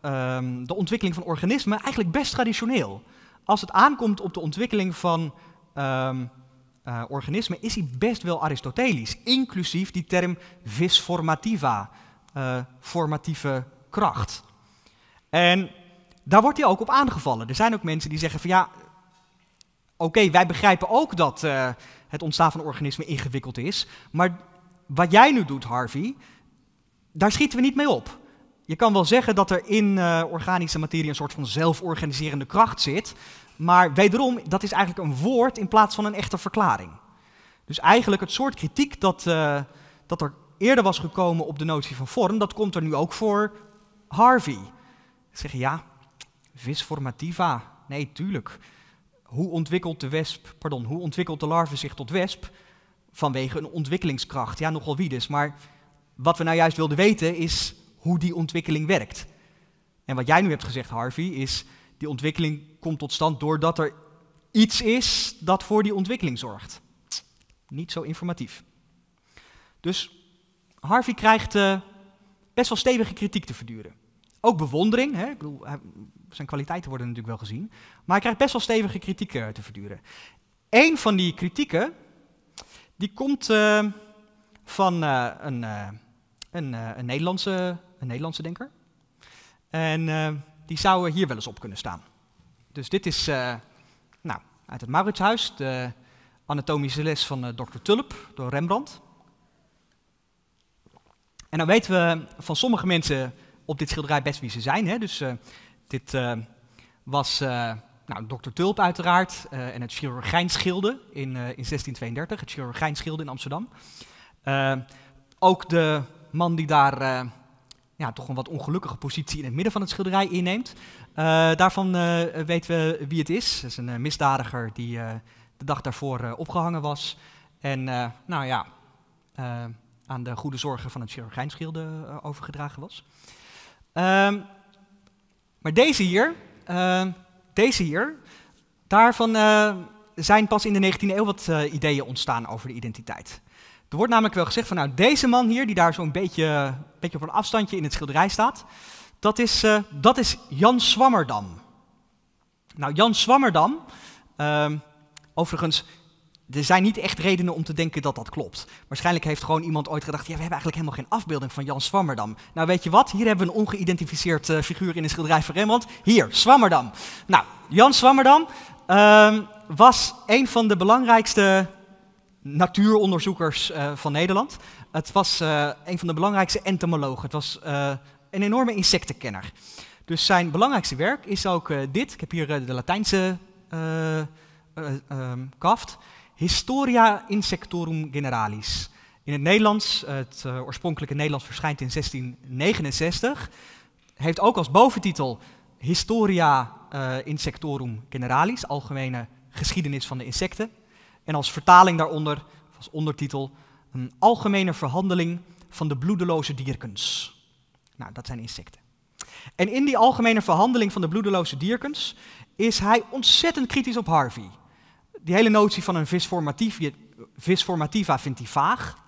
ehm, de ontwikkeling van organismen eigenlijk best traditioneel. Als het aankomt op de ontwikkeling van ehm, eh, organismen is hij best wel aristotelisch, inclusief die term vis formativa, formatieve kracht. En daar wordt hij ook op aangevallen. Er zijn ook mensen die zeggen van ja, Oké, wij begrijpen ook dat eh, het ontstaan van organismen ingewikkeld is. Maar wat jij nu doet, Harvey, daar schieten we niet mee op. Je kan wel zeggen dat er in eh, organische materie een soort van zelforganiserende kracht zit. Maar wederom, dat is eigenlijk een woord in plaats van een echte verklaring. Dus eigenlijk het soort kritiek dat, eh, dat er eerder was gekomen op de notie van vorm, dat komt er nu ook voor Harvey. Zeggen ja, vis formativa. Nee, tuurlijk hoe ontwikkelt de wesp, pardon, hoe ontwikkelt de larve zich tot wesp? Vanwege een ontwikkelingskracht, ja, nogal wie dus. Maar wat we nou juist wilden weten is hoe die ontwikkeling werkt. En wat jij nu hebt gezegd, Harvey, is die ontwikkeling komt tot stand doordat er iets is dat voor die ontwikkeling zorgt. Niet zo informatief. Dus Harvey krijgt eh, best wel stevige kritiek te verduren. Ook bewondering. Hè? Ik bedoel, zijn kwaliteiten worden natuurlijk wel gezien. Maar hij krijgt best wel stevige kritieken te verduren. Eén van die kritieken, die komt eh, van eh, een, eh, een, een, Nederlandse, een Nederlandse denker. En die zou hier wel eens op kunnen staan. Dus dit is nou, uit het Mauritshuis, de anatomische les van Dr. Tulp door Rembrandt. En dan weten we van sommige mensen op dit schilderij best wie ze zijn. Hè? Dus dit eh, was uh, nou, dokter Tulp uiteraard eh, en het chirurgijnschilde in, in 1632, het chirurgijnschilde in Amsterdam. ook de man die daar ja, toch een wat ongelukkige positie in het midden van het schilderij inneemt. daarvan weten we wie het is. Het is een misdadiger die de dag daarvoor opgehangen was. En nou ja, aan de goede zorgen van het chirurgijnschilde overgedragen was. Um, maar deze hier, eh, deze hier daarvan eh, zijn pas in de 19e eeuw wat eh, ideeën ontstaan over de identiteit. Er wordt namelijk wel gezegd van nou, deze man hier, die daar zo'n beetje, beetje op een afstandje in het schilderij staat, dat is, dat is Jan Swammerdam. Nou, Jan Swammerdam, ehm, overigens er zijn niet echt redenen om te denken dat dat klopt. Waarschijnlijk heeft gewoon iemand ooit gedacht: ja, we hebben eigenlijk helemaal geen afbeelding van Jan Swammerdam. Nou, weet je wat? Hier hebben we een ongeïdentificeerd eh, figuur in een schilderij van Rembrandt. Hier, Swammerdam. Nou, Jan Swammerdam ehm, was een van de belangrijkste natuuronderzoekers eh, van Nederland. Het was eh, een van de belangrijkste entomologen. Het was een enorme insectenkenner. Dus zijn belangrijkste werk is ook dit. Ik heb hier de Latijnse ehm, kaft. Historia Insectorum Generalis. In het Nederlands, eh, het eh, oorspronkelijke Nederlands verschijnt in 1669. Heeft ook als boventitel Historia eh, Insectorum Generalis, algemene geschiedenis van de insecten. En als vertaling daaronder, als ondertitel, een algemene verhandeling van de bloedeloze dierkens. Nou, dat zijn insecten. En in die algemene verhandeling van de bloedeloze dierkens is hij ontzettend kritisch op Harvey die hele notie van een vis, vindt hij vaag.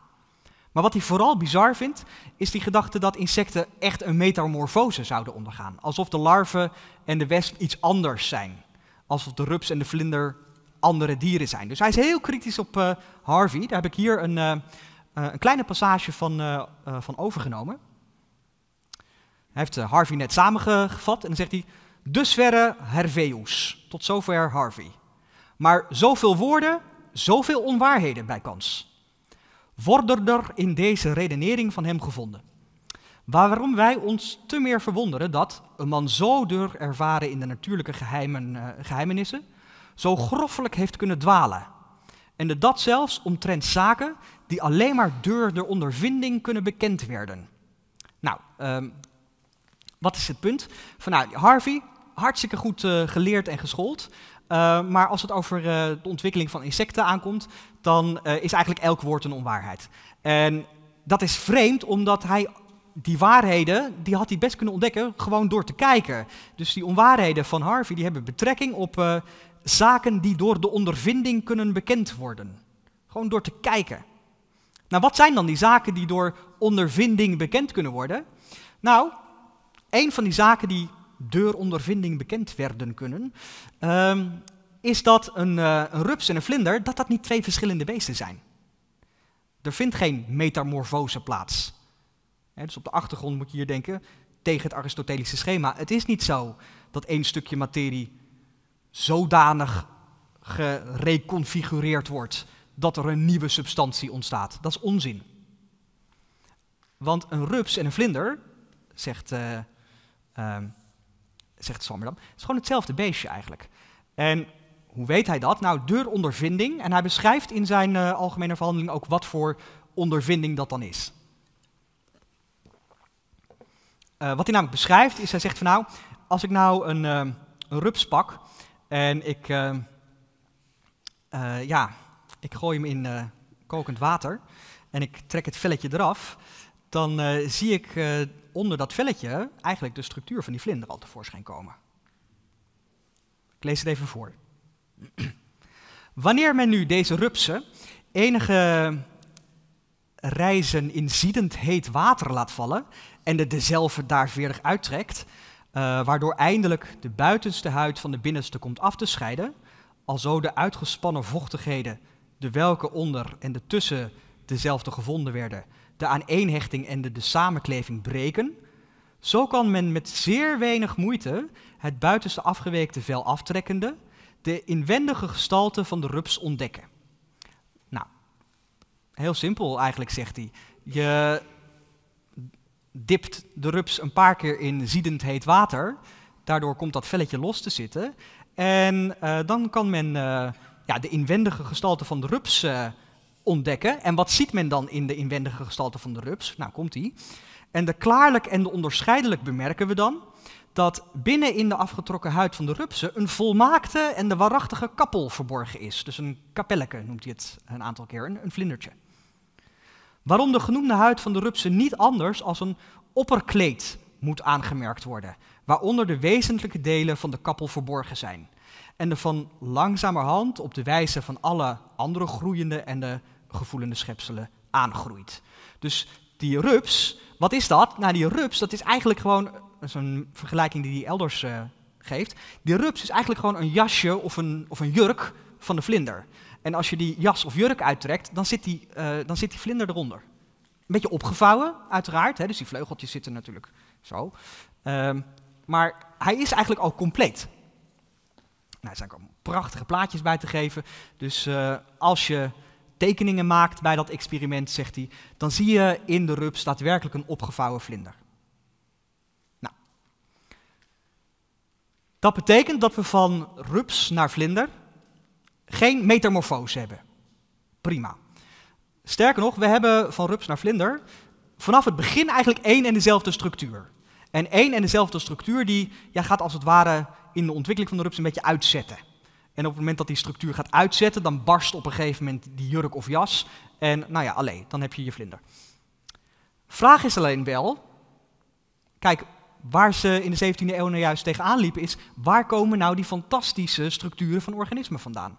Maar wat hij vooral bizar vindt, is die gedachte dat insecten echt een metamorfose zouden ondergaan. Alsof de larven en de wesp iets anders zijn. Alsof de rups en de vlinder andere dieren zijn. Dus hij is heel kritisch op eh, Harvey. Daar heb ik hier een, eh, eh, een kleine passage van, van overgenomen. Hij heeft Harvey net samengevat en dan zegt hij... Dus verre Herveus. Tot zover Harvey. Maar zoveel woorden, zoveel onwaarheden bij kans. Worden er in deze redenering van hem gevonden. Waarom wij ons te meer verwonderen dat een man zo door ervaren in de natuurlijke geheimen, eh, geheimenissen, zo groffelijk heeft kunnen dwalen. En de dat zelfs omtrent zaken die alleen maar door de ondervinding kunnen bekend werden. Nou, ehm, wat is het punt? Van, nou, Harvey, hartstikke goed eh, geleerd en geschoold. Eh, maar als het over eh, de ontwikkeling van insecten aankomt, dan eh, is eigenlijk elk woord een onwaarheid. En dat is vreemd, omdat hij die waarheden, die had hij best kunnen ontdekken gewoon door te kijken. Dus die onwaarheden van Harvey, die hebben betrekking op zaken die door de ondervinding kunnen bekend worden. Gewoon door te kijken. Nou, wat zijn dan die zaken die door ondervinding bekend kunnen worden? Nou, een van die zaken die deurondervinding ondervinding bekend werden kunnen, ehm, is dat een, eh, een rups en een vlinder, dat dat niet twee verschillende beesten zijn. Er vindt geen metamorfose plaats. dus op de achtergrond moet je hier denken tegen het Aristotelische schema. Het is niet zo dat één stukje materie zodanig gereconfigureerd wordt dat er een nieuwe substantie ontstaat. Dat is onzin. Want een rups en een vlinder, zegt eh, ehm, zegt Swammerdam. Het is gewoon hetzelfde beestje eigenlijk. En hoe weet hij dat? Nou, door ondervinding. En hij beschrijft in zijn eh, algemene verhandeling ook wat voor ondervinding dat dan is. Eh, wat hij namelijk beschrijft is, hij zegt van nou, als ik nou een, eh, een rups pak en ik, ja, ik gooi hem in kokend water en ik trek het velletje eraf, dan eh, zie ik eh, onder dat velletje eigenlijk de structuur van die vlinder al tevoorschijn komen. Ik lees het even voor. (clears throat) Wanneer men nu deze rupsen enige reizen in ziedend heet water laat vallen en de dezelfde daar veerig uittrekt, eh, waardoor eindelijk de buitenste huid van de binnenste komt af te scheiden, alzo de uitgespannen vochtigheden, de welke onder en de tussen dezelfde gevonden werden, de aaneenhechting en de, de samenkleving breken. Zo kan men met zeer weinig moeite het buitenste afgeweekte vel aftrekkende, de inwendige gestalte van de rups ontdekken. Nou, heel simpel eigenlijk zegt hij. Je dipt de rups een paar keer in ziedend heet water. Daardoor komt dat velletje los te zitten. En eh, dan kan men eh, ja, de inwendige gestalte van de rups uh, ontdekken. En wat ziet men dan in de inwendige gestalte van de rups? Nou, komt die. En de klaarlijk en de onderscheidelijk bemerken we dan dat binnen in de afgetrokken huid van de rupsen een volmaakte en de waarachtige kappel verborgen is. Dus een kapelleke noemt hij het een aantal keer, een, vlindertje. Waarom de genoemde huid van de rupsen niet anders als een opperkleed moet aangemerkt worden, waaronder de wezenlijke delen van de kappel verborgen zijn. En de van langzamerhand, op de wijze van alle andere groeiende en de gevoelende schepselen aangroeit. Dus die rups, wat is dat? Nou, die rups, dat is eigenlijk gewoon, zo'n vergelijking die die elders eh, geeft. Die rups is eigenlijk gewoon een jasje of een, of een jurk van de vlinder. En als je die jas of jurk uittrekt, dan zit die, eh, dan zit die vlinder eronder. Een beetje opgevouwen, uiteraard. Hè? Dus die vleugeltjes zitten natuurlijk zo. Ehm, maar hij is eigenlijk al compleet. Nou, er zijn ook prachtige plaatjes bij te geven. Dus eh, als je tekeningen maakt bij dat experiment, zegt hij, dan zie je in de rups daadwerkelijk een opgevouwen vlinder. Nou, dat betekent dat we van rups naar vlinder geen metamorfose hebben. Prima. Sterker nog, we hebben van rups naar vlinder vanaf het begin eigenlijk één en dezelfde structuur. En één en dezelfde structuur die ja, gaat als het ware in de ontwikkeling van de rups een beetje uitzetten. En op het moment dat die structuur gaat uitzetten, dan barst op een gegeven moment die jurk of jas. En nou ja, alleen, dan heb je je vlinder. Vraag is alleen wel, kijk, waar ze in de 17e eeuw nou juist tegenaan liepen is, waar komen nou die fantastische structuren van organismen vandaan?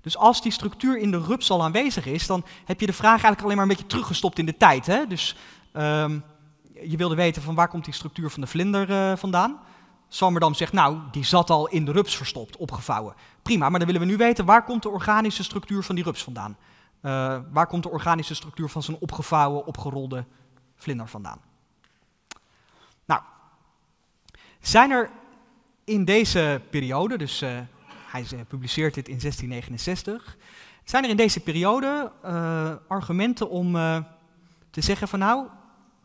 Dus als die structuur in de rups al aanwezig is, dan heb je de vraag eigenlijk alleen maar een beetje teruggestopt in de tijd. Hè? Dus ehm, je wilde weten van waar komt die structuur van de vlinder eh, vandaan? Swammerdam zegt, nou, die zat al in de rups verstopt, opgevouwen. Prima, maar dan willen we nu weten, waar komt de organische structuur van die rups vandaan? Uh, waar komt de organische structuur van zo'n opgevouwen, opgerolde vlinder vandaan? Nou, zijn er in deze periode, dus eh, hij eh, publiceert dit in 1669, zijn er in deze periode argumenten om te zeggen van nou,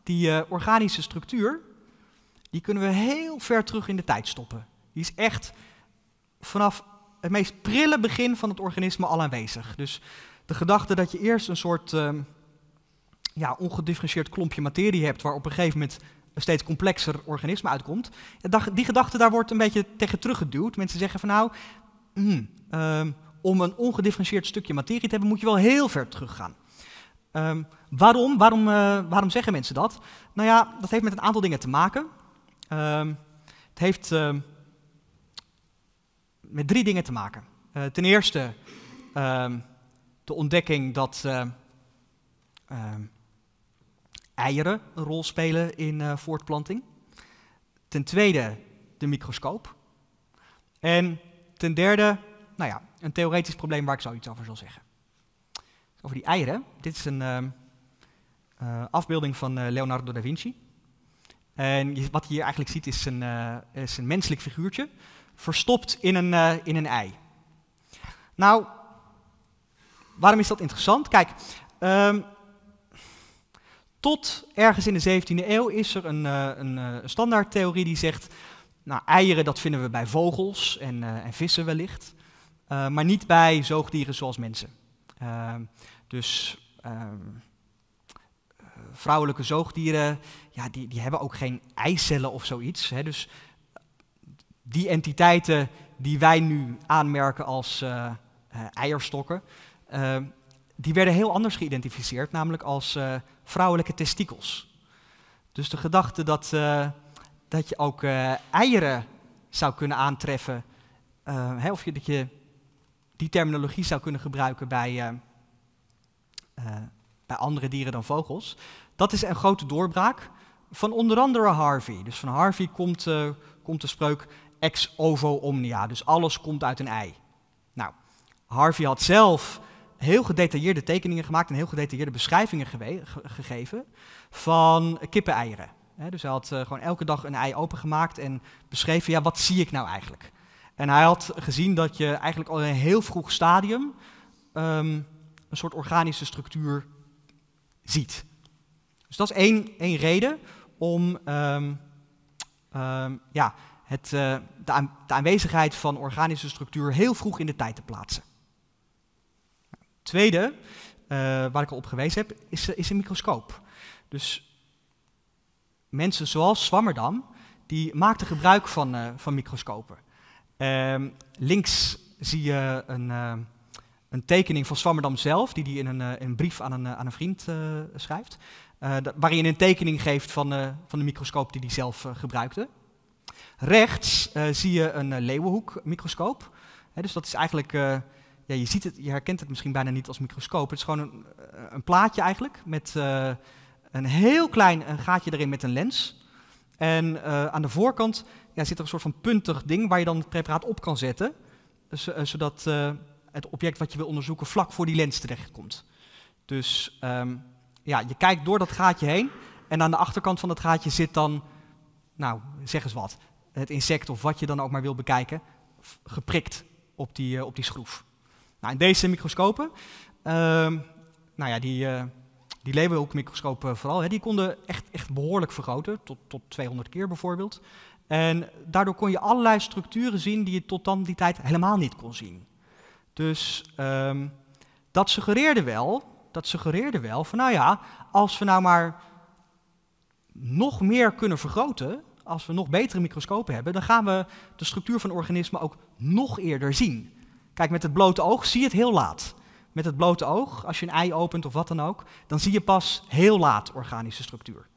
die organische structuur, die kunnen we heel ver terug in de tijd stoppen. Die is echt vanaf het meest prille begin van het organisme al aanwezig. Dus de gedachte dat je eerst een soort um, ja, ongedifferentieerd klompje materie hebt, waar op een gegeven moment een steeds complexer organisme uitkomt. Die gedachte daar wordt een beetje tegen teruggeduwd. Mensen zeggen van nou, hmm, ehm, om een ongedifferentieerd stukje materie te hebben, moet je wel heel ver teruggaan. Um, ehm, waarom? Waarom, eh, waarom zeggen mensen dat? Nou ja, dat heeft met een aantal dingen te maken. Ehm, het heeft ehm, met drie dingen te maken. Eh, ten eerste ehm, de ontdekking dat eieren een rol spelen in eh, voortplanting. Ten tweede de microscoop. En ten derde, nou ja, een theoretisch probleem waar ik zoiets over zal zeggen. Over die eieren. Dit is een eh, afbeelding van Leonardo da Vinci. En wat je hier eigenlijk ziet is een, eh, een menselijk figuurtje, verstopt in een, eh, in een ei. Nou, waarom is dat interessant? Kijk, ehm, tot ergens in de 17e eeuw is er een, eh, een standaardtheorie die zegt, nou, eieren dat vinden we bij vogels en, en vissen wellicht, maar niet bij zoogdieren zoals mensen. Ehm, dus... Ehm, vrouwelijke zoogdieren, ja, die, die hebben ook geen eicellen of zoiets. Hè. Dus die entiteiten die wij nu aanmerken als eh, eh, eierstokken, ehm, die werden heel anders geïdentificeerd, namelijk als eh, vrouwelijke testikels. Dus de gedachte dat, dat je ook eieren zou kunnen aantreffen, hè, of je, dat je die terminologie zou kunnen gebruiken bij, bij andere dieren dan vogels, dat is een grote doorbraak van onder andere Harvey. Dus van Harvey komt, eh, komt de spreuk ex ovo omnia, dus alles komt uit een ei. Nou, Harvey had zelf heel gedetailleerde tekeningen gemaakt en heel gedetailleerde beschrijvingen gegeven van kippeneieren. dus hij had eh, gewoon elke dag een ei opengemaakt en beschreven, ja, wat zie ik nou eigenlijk? En hij had gezien dat je eigenlijk al in een heel vroeg stadium ehm, een soort organische structuur ziet. Dus dat is één, één reden om ehm, ehm, ja, het, eh, de, aanwezigheid van organische structuur heel vroeg in de tijd te plaatsen. Tweede, eh, waar ik al op gewezen heb, is, is een microscoop. Dus mensen zoals Swammerdam, die maakten gebruik van, eh, van microscopen. Ehm, links zie je een, een tekening van Swammerdam zelf, die hij in een, een brief aan een, aan een vriend schrijft. Uh, waarin een tekening geeft van, eh, van de microscoop die hij zelf eh, gebruikte. Rechts zie je een leeuwenhoekmicroscoop. Hè, dus dat is eigenlijk, ja, je, ziet het, je herkent het misschien bijna niet als microscoop. Het is gewoon een, een plaatje eigenlijk met een heel klein gaatje erin met een lens. En aan de voorkant ja, zit er een soort van puntig ding waar je dan het preparaat op kan zetten. Dus, zodat het object wat je wil onderzoeken vlak voor die lens terechtkomt. Dus ehm, ja, je kijkt door dat gaatje heen en aan de achterkant van dat gaatje zit dan, nou, zeg eens wat, het insect of wat je dan ook maar wil bekijken, geprikt op die, eh, op die schroef. Nou, in deze microscopen, ehm, nou ja, die, uh, die vooral, hè, die konden echt, echt behoorlijk vergroten, tot, tot 200 keer bijvoorbeeld. En daardoor kon je allerlei structuren zien die je tot dan die tijd helemaal niet kon zien. Dus ehm, dat suggereerde wel dat suggereerde wel van nou ja, als we nou maar nog meer kunnen vergroten, als we nog betere microscopen hebben, dan gaan we de structuur van organismen ook nog eerder zien. Kijk, met het blote oog zie je het heel laat. Met het blote oog, als je een ei opent of wat dan ook, dan zie je pas heel laat organische structuur.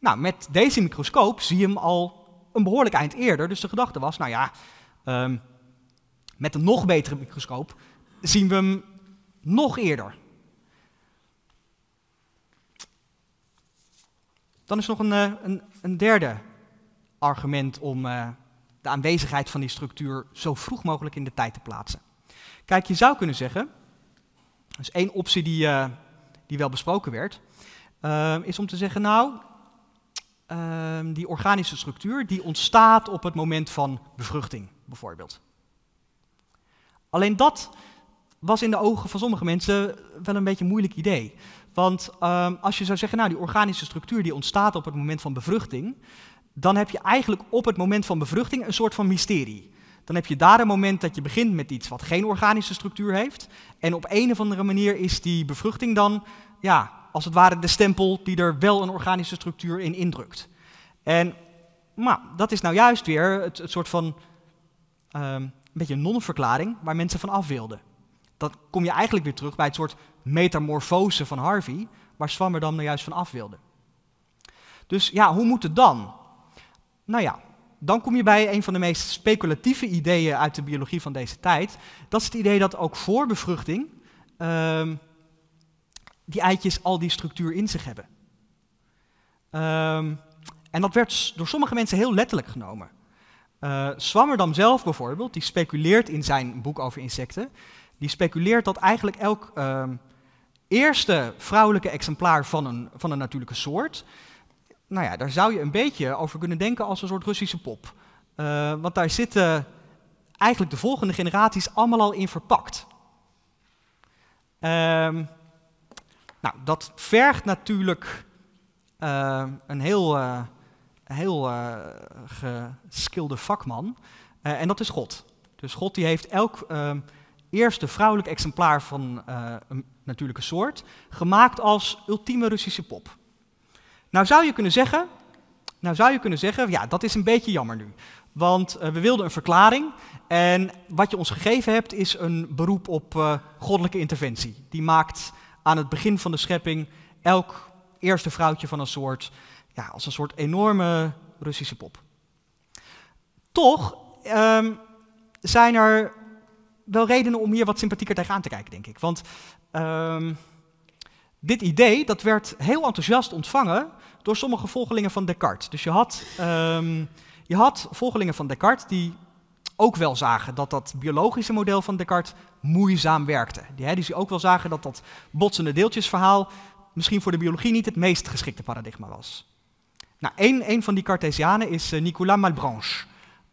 Nou, met deze microscoop zie je hem al een behoorlijk eind eerder. Dus de gedachte was, nou ja, ehm, met een nog betere microscoop zien we hem nog eerder. Dan is nog een, eh, een, een derde argument om eh, de aanwezigheid van die structuur zo vroeg mogelijk in de tijd te plaatsen. Kijk, je zou kunnen zeggen, dat is één optie die, eh, die wel besproken werd, ehm, is om te zeggen, nou, ehm, die organische structuur die ontstaat op het moment van bevruchting, bijvoorbeeld. Alleen dat was in de ogen van sommige mensen wel een beetje een moeilijk idee. Want ehm, als je zou zeggen, nou die organische structuur die ontstaat op het moment van bevruchting, dan heb je eigenlijk op het moment van bevruchting een soort van mysterie. Dan heb je daar een moment dat je begint met iets wat geen organische structuur heeft. En op een of andere manier is die bevruchting dan, ja, als het ware de stempel die er wel een organische structuur in indrukt. En maar, dat is nou juist weer het, soort van ehm, een beetje non-verklaring waar mensen van af wilden. Dan kom je eigenlijk weer terug bij het soort metamorfose van Harvey, waar Swammerdam nou juist van af wilde. Dus ja, hoe moet het dan? Nou ja, dan kom je bij een van de meest speculatieve ideeën uit de biologie van deze tijd. Dat is het idee dat ook voor bevruchting ehm, die eitjes al die structuur in zich hebben. Ehm, en dat werd door sommige mensen heel letterlijk genomen. Uh, eh, Swammerdam zelf bijvoorbeeld, die speculeert in zijn boek over insecten, die speculeert dat eigenlijk elk ehm, eerste vrouwelijke exemplaar van een, van een natuurlijke soort. Nou ja, daar zou je een beetje over kunnen denken als een soort Russische pop. Eh, want daar zitten eigenlijk de volgende generaties allemaal al in verpakt. Ehm, nou, dat vergt natuurlijk eh, een heel, uh, heel geskilde vakman. en dat is God. Dus God die heeft elk ehm, eerste vrouwelijk exemplaar van eh, een natuurlijke soort, gemaakt als ultieme Russische pop. Nou zou je kunnen zeggen, nou zou je kunnen zeggen, ja, dat is een beetje jammer nu. Want eh, we wilden een verklaring en wat je ons gegeven hebt is een beroep op eh, goddelijke interventie. Die maakt aan het begin van de schepping elk eerste vrouwtje van een soort, ja, als een soort enorme Russische pop. Toch ehm, zijn er wel redenen om hier wat sympathieker tegenaan te kijken, denk ik. Want ehm, dit idee dat werd heel enthousiast ontvangen door sommige volgelingen van Descartes. Dus je had, ehm, je had volgelingen van Descartes die ook wel zagen dat dat biologische model van Descartes moeizaam werkte. Die, hè, die ook wel zagen dat dat botsende deeltjesverhaal misschien voor de biologie niet het meest geschikte paradigma was. Nou, één, één van die Cartesianen is eh, Nicolas Malebranche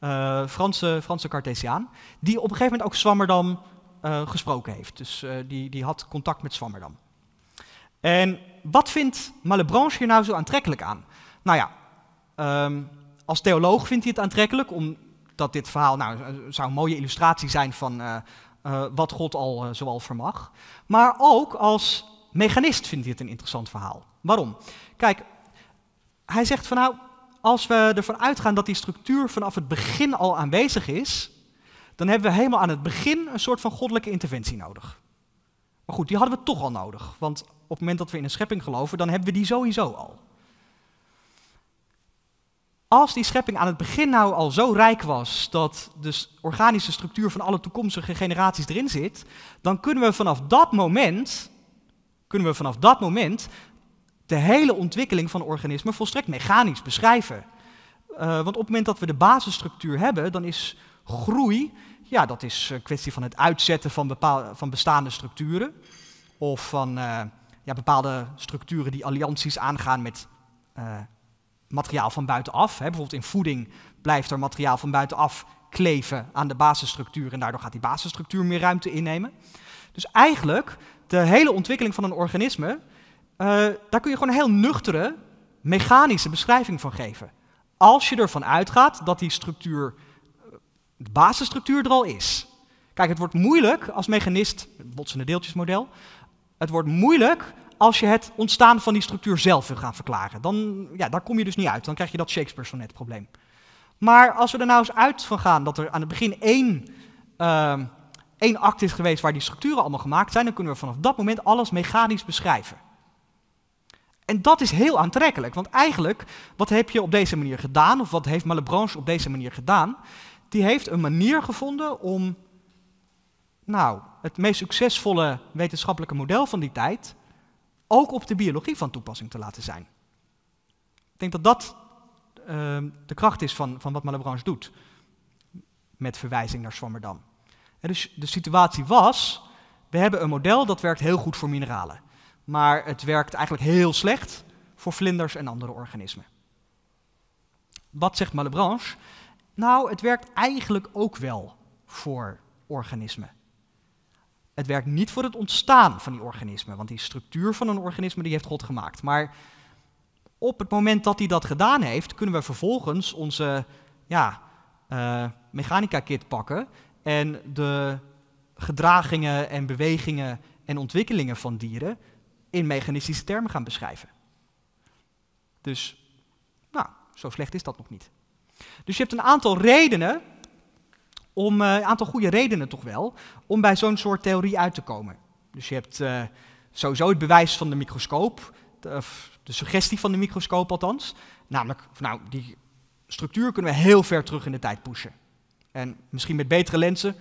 uh, Franse, Franse Cartesiaan, die op een gegeven moment ook Swammerdam eh, gesproken heeft. Dus eh, die, die had contact met Swammerdam. En wat vindt Malebranche hier nou zo aantrekkelijk aan? Nou ja, ehm, als theoloog vindt hij het aantrekkelijk, omdat dit verhaal nou, zou een mooie illustratie zijn van wat God al zoal vermag. Maar ook als mechanist vindt hij het een interessant verhaal. Waarom? Kijk, hij zegt van nou, als we ervan uitgaan dat die structuur vanaf het begin al aanwezig is, dan hebben we helemaal aan het begin een soort van goddelijke interventie nodig. Maar goed, die hadden we toch al nodig, want op het moment dat we in een schepping geloven, dan hebben we die sowieso al. Als die schepping aan het begin nou al zo rijk was dat de organische structuur van alle toekomstige generaties erin zit, dan kunnen we vanaf dat moment, kunnen we vanaf dat moment de hele ontwikkeling van organismen volstrekt mechanisch beschrijven. Eh, want op het moment dat we de basisstructuur hebben, dan is groei, ja, dat is een kwestie van het uitzetten van, bepaalde, van bestaande structuren. Of van eh, ja, bepaalde structuren die allianties aangaan met eh, materiaal van buitenaf. Hè. Bijvoorbeeld in voeding blijft er materiaal van buitenaf kleven aan de basisstructuur en daardoor gaat die basisstructuur meer ruimte innemen. Dus eigenlijk, de hele ontwikkeling van een organisme eh, daar kun je gewoon een heel nuchtere, mechanische beschrijving van geven. Als je ervan uitgaat dat die structuur, eh, de basisstructuur er al is. Kijk, het wordt moeilijk als mechanist, botsende deeltjesmodel, het wordt moeilijk als je het ontstaan van die structuur zelf wil gaan verklaren. Dan, ja, daar kom je dus niet uit, dan krijg je dat Shakespeare-sonnet probleem. Maar als we er nou eens uit van gaan dat er aan het begin één, ehm, één act is geweest waar die structuren allemaal gemaakt zijn, dan kunnen we vanaf dat moment alles mechanisch beschrijven. En dat is heel aantrekkelijk, want eigenlijk, wat heb je op deze manier gedaan, of wat heeft Malebranche op deze manier gedaan? Die heeft een manier gevonden om, nou, het meest succesvolle wetenschappelijke model van die tijd ook op de biologie van toepassing te laten zijn. Ik denk dat dat ehm, de kracht is van, van wat Malebranche doet, met verwijzing naar Swammerdam. En dus de situatie was, we hebben een model dat werkt heel goed voor mineralen maar het werkt eigenlijk heel slecht voor vlinders en andere organismen. Wat zegt Malebranche? Nou, het werkt eigenlijk ook wel voor organismen. Het werkt niet voor het ontstaan van die organismen, want die structuur van een organisme die heeft God gemaakt. Maar op het moment dat hij dat gedaan heeft, kunnen we vervolgens onze ja, eh, mechanica-kit pakken en de gedragingen en bewegingen en ontwikkelingen van dieren in mechanistische termen gaan beschrijven. Dus, nou, zo slecht is dat nog niet. Dus je hebt een aantal redenen, om, eh, een aantal goede redenen toch wel, om bij zo'n soort theorie uit te komen. Dus je hebt eh, sowieso het bewijs van de microscoop, de, de suggestie van de microscoop althans. Namelijk, nou, die structuur kunnen we heel ver terug in de tijd pushen. En misschien met betere lenzen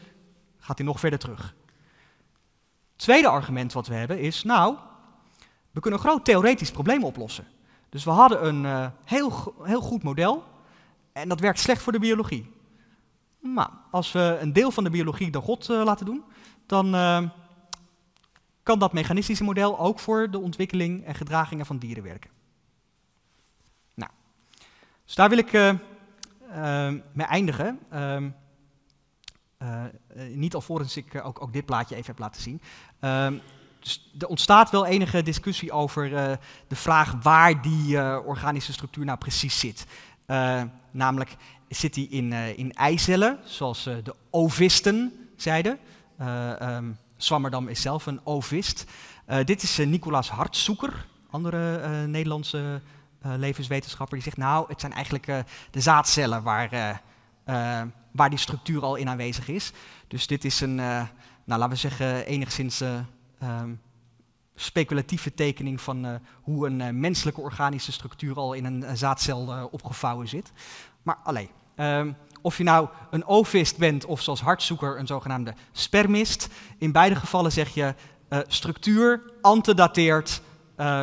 gaat hij nog verder terug. Tweede argument wat we hebben is, nou, we kunnen een groot theoretisch probleem oplossen. Dus we hadden een eh, heel, heel goed model en dat werkt slecht voor de biologie. Maar als we een deel van de biologie door God eh, laten doen, dan eh, kan dat mechanistische model ook voor de ontwikkeling en gedragingen van dieren werken. Nou, dus daar wil ik mee eindigen. Ehm, niet alvorens ik ook, ook, dit plaatje even heb laten zien. Ehm, dus er ontstaat wel enige discussie over eh, de vraag waar die eh, organische structuur nou precies zit. Eh, namelijk zit die in, in eicellen, zoals de ovisten zeiden. Um, Swammerdam is zelf een ovist. dit is Nicolaas Hartzoeker, andere Nederlandse levenswetenschapper, die zegt nou, het zijn eigenlijk de zaadcellen waar, waar die structuur al in aanwezig is. Dus dit is een, nou, laten we zeggen, enigszins um, speculatieve tekening van eh, hoe een eh, menselijke organische structuur al in een eh, zaadcel opgevouwen zit. Maar alleen, ehm, of je nou een ovist bent of zoals hartzoeker een zogenaamde spermist, in beide gevallen zeg je structuur antedateert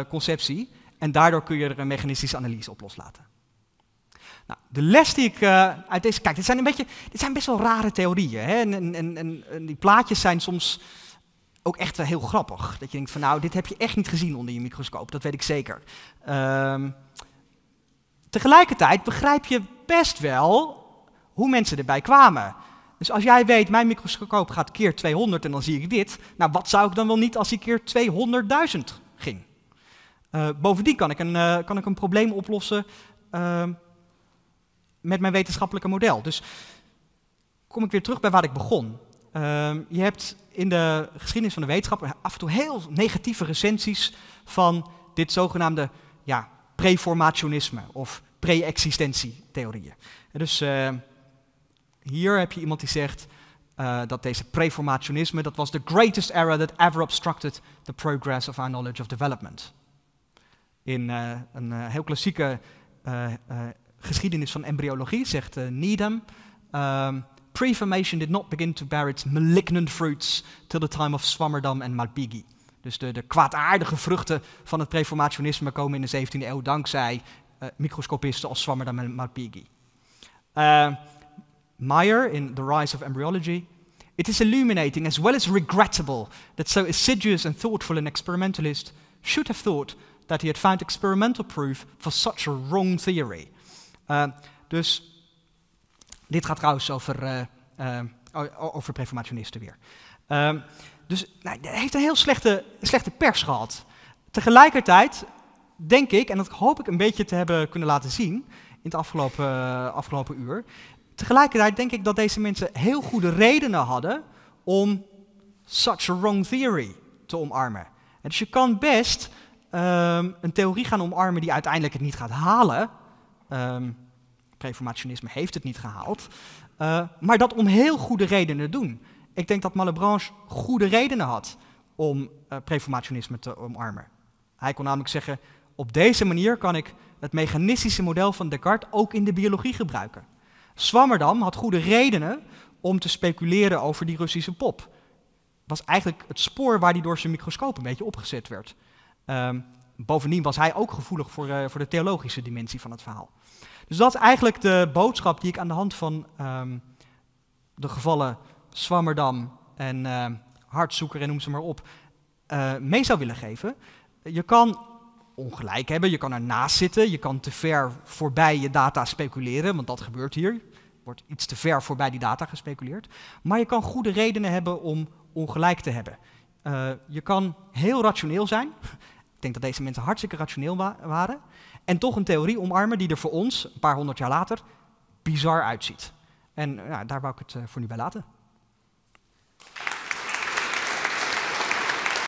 conceptie. En daardoor kun je er een mechanistische analyse op loslaten. Nou, de les die ik uit deze. Kijk, dit zijn, een beetje, dit zijn best wel rare theorieën. Hè? en, en, en, die plaatjes zijn soms ook echt wel heel grappig. Dat je denkt van nou, dit heb je echt niet gezien onder je microscoop, dat weet ik zeker. Ehm, tegelijkertijd begrijp je best wel hoe mensen erbij kwamen. Dus als jij weet, mijn microscoop gaat keer 200 en dan zie ik dit, nou wat zou ik dan wel niet als die keer 200.000 ging? Eh, bovendien kan ik, een, eh, kan ik een probleem oplossen ehm, met mijn wetenschappelijke model. Dus kom ik weer terug bij waar ik begon. Ehm, je hebt in de geschiedenis van de wetenschap af en toe heel negatieve recensies van dit zogenaamde ja, preformationisme of pre-existentietheorieën. Dus ehm, hier heb je iemand die zegt eh, dat deze preformationisme, dat was the greatest error that ever obstructed the progress of our knowledge of development. In eh, een eh, heel klassieke geschiedenis van embryologie zegt Needham, ehm, Preformation did not begin to bear its malignant fruits till the time of Swammerdam en Malpighi. Dus de, de kwaadaardige vruchten van het preformationisme komen in de 17e eeuw dankzij eh, microscopisten als Swammerdam en Malpighi. Uh, Meyer in The Rise of Embryology. It is illuminating as well as regrettable that so assiduous and thoughtful an experimentalist should have thought that he had found experimental proof for such a wrong theory. Eh, dus dit gaat trouwens over, eh, eh, over reformationisten weer. Ehm, dus nou, hij heeft een heel slechte, slechte pers gehad. Tegelijkertijd denk ik, en dat hoop ik een beetje te hebben kunnen laten zien in het afgelopen, eh, afgelopen uur. Tegelijkertijd denk ik dat deze mensen heel goede redenen hadden om such a wrong theory te omarmen. En dus je kan best ehm, een theorie gaan omarmen die uiteindelijk het niet gaat halen. Ehm, preformationisme heeft het niet gehaald. Eh, maar dat om heel goede redenen doen. Ik denk dat Malebranche goede redenen had om uh, eh, preformationisme te omarmen. Hij kon namelijk zeggen, op deze manier kan ik het mechanistische model van Descartes ook in de biologie gebruiken. Swammerdam had goede redenen om te speculeren over die Russische pop. Was eigenlijk het spoor waar hij door zijn microscoop een beetje opgezet werd. Ehm, bovendien was hij ook gevoelig voor, eh, voor de theologische dimensie van het verhaal. Dus dat is eigenlijk de boodschap die ik aan de hand van ehm, de gevallen Swammerdam en uh, Hartzoeker en noem ze maar op, eh, mee zou willen geven. Je kan ongelijk hebben, je kan ernaast zitten, je kan te ver voorbij je data speculeren, want dat gebeurt hier. Wordt iets te ver voorbij die data gespeculeerd. Maar je kan goede redenen hebben om ongelijk te hebben. Eh, je kan heel rationeel zijn. (laughs) Ik denk dat deze mensen hartstikke rationeel waren. En toch een theorie omarmen die er voor ons, een paar honderd jaar later, bizar uitziet. En daar wou ik het eh, voor nu bij laten.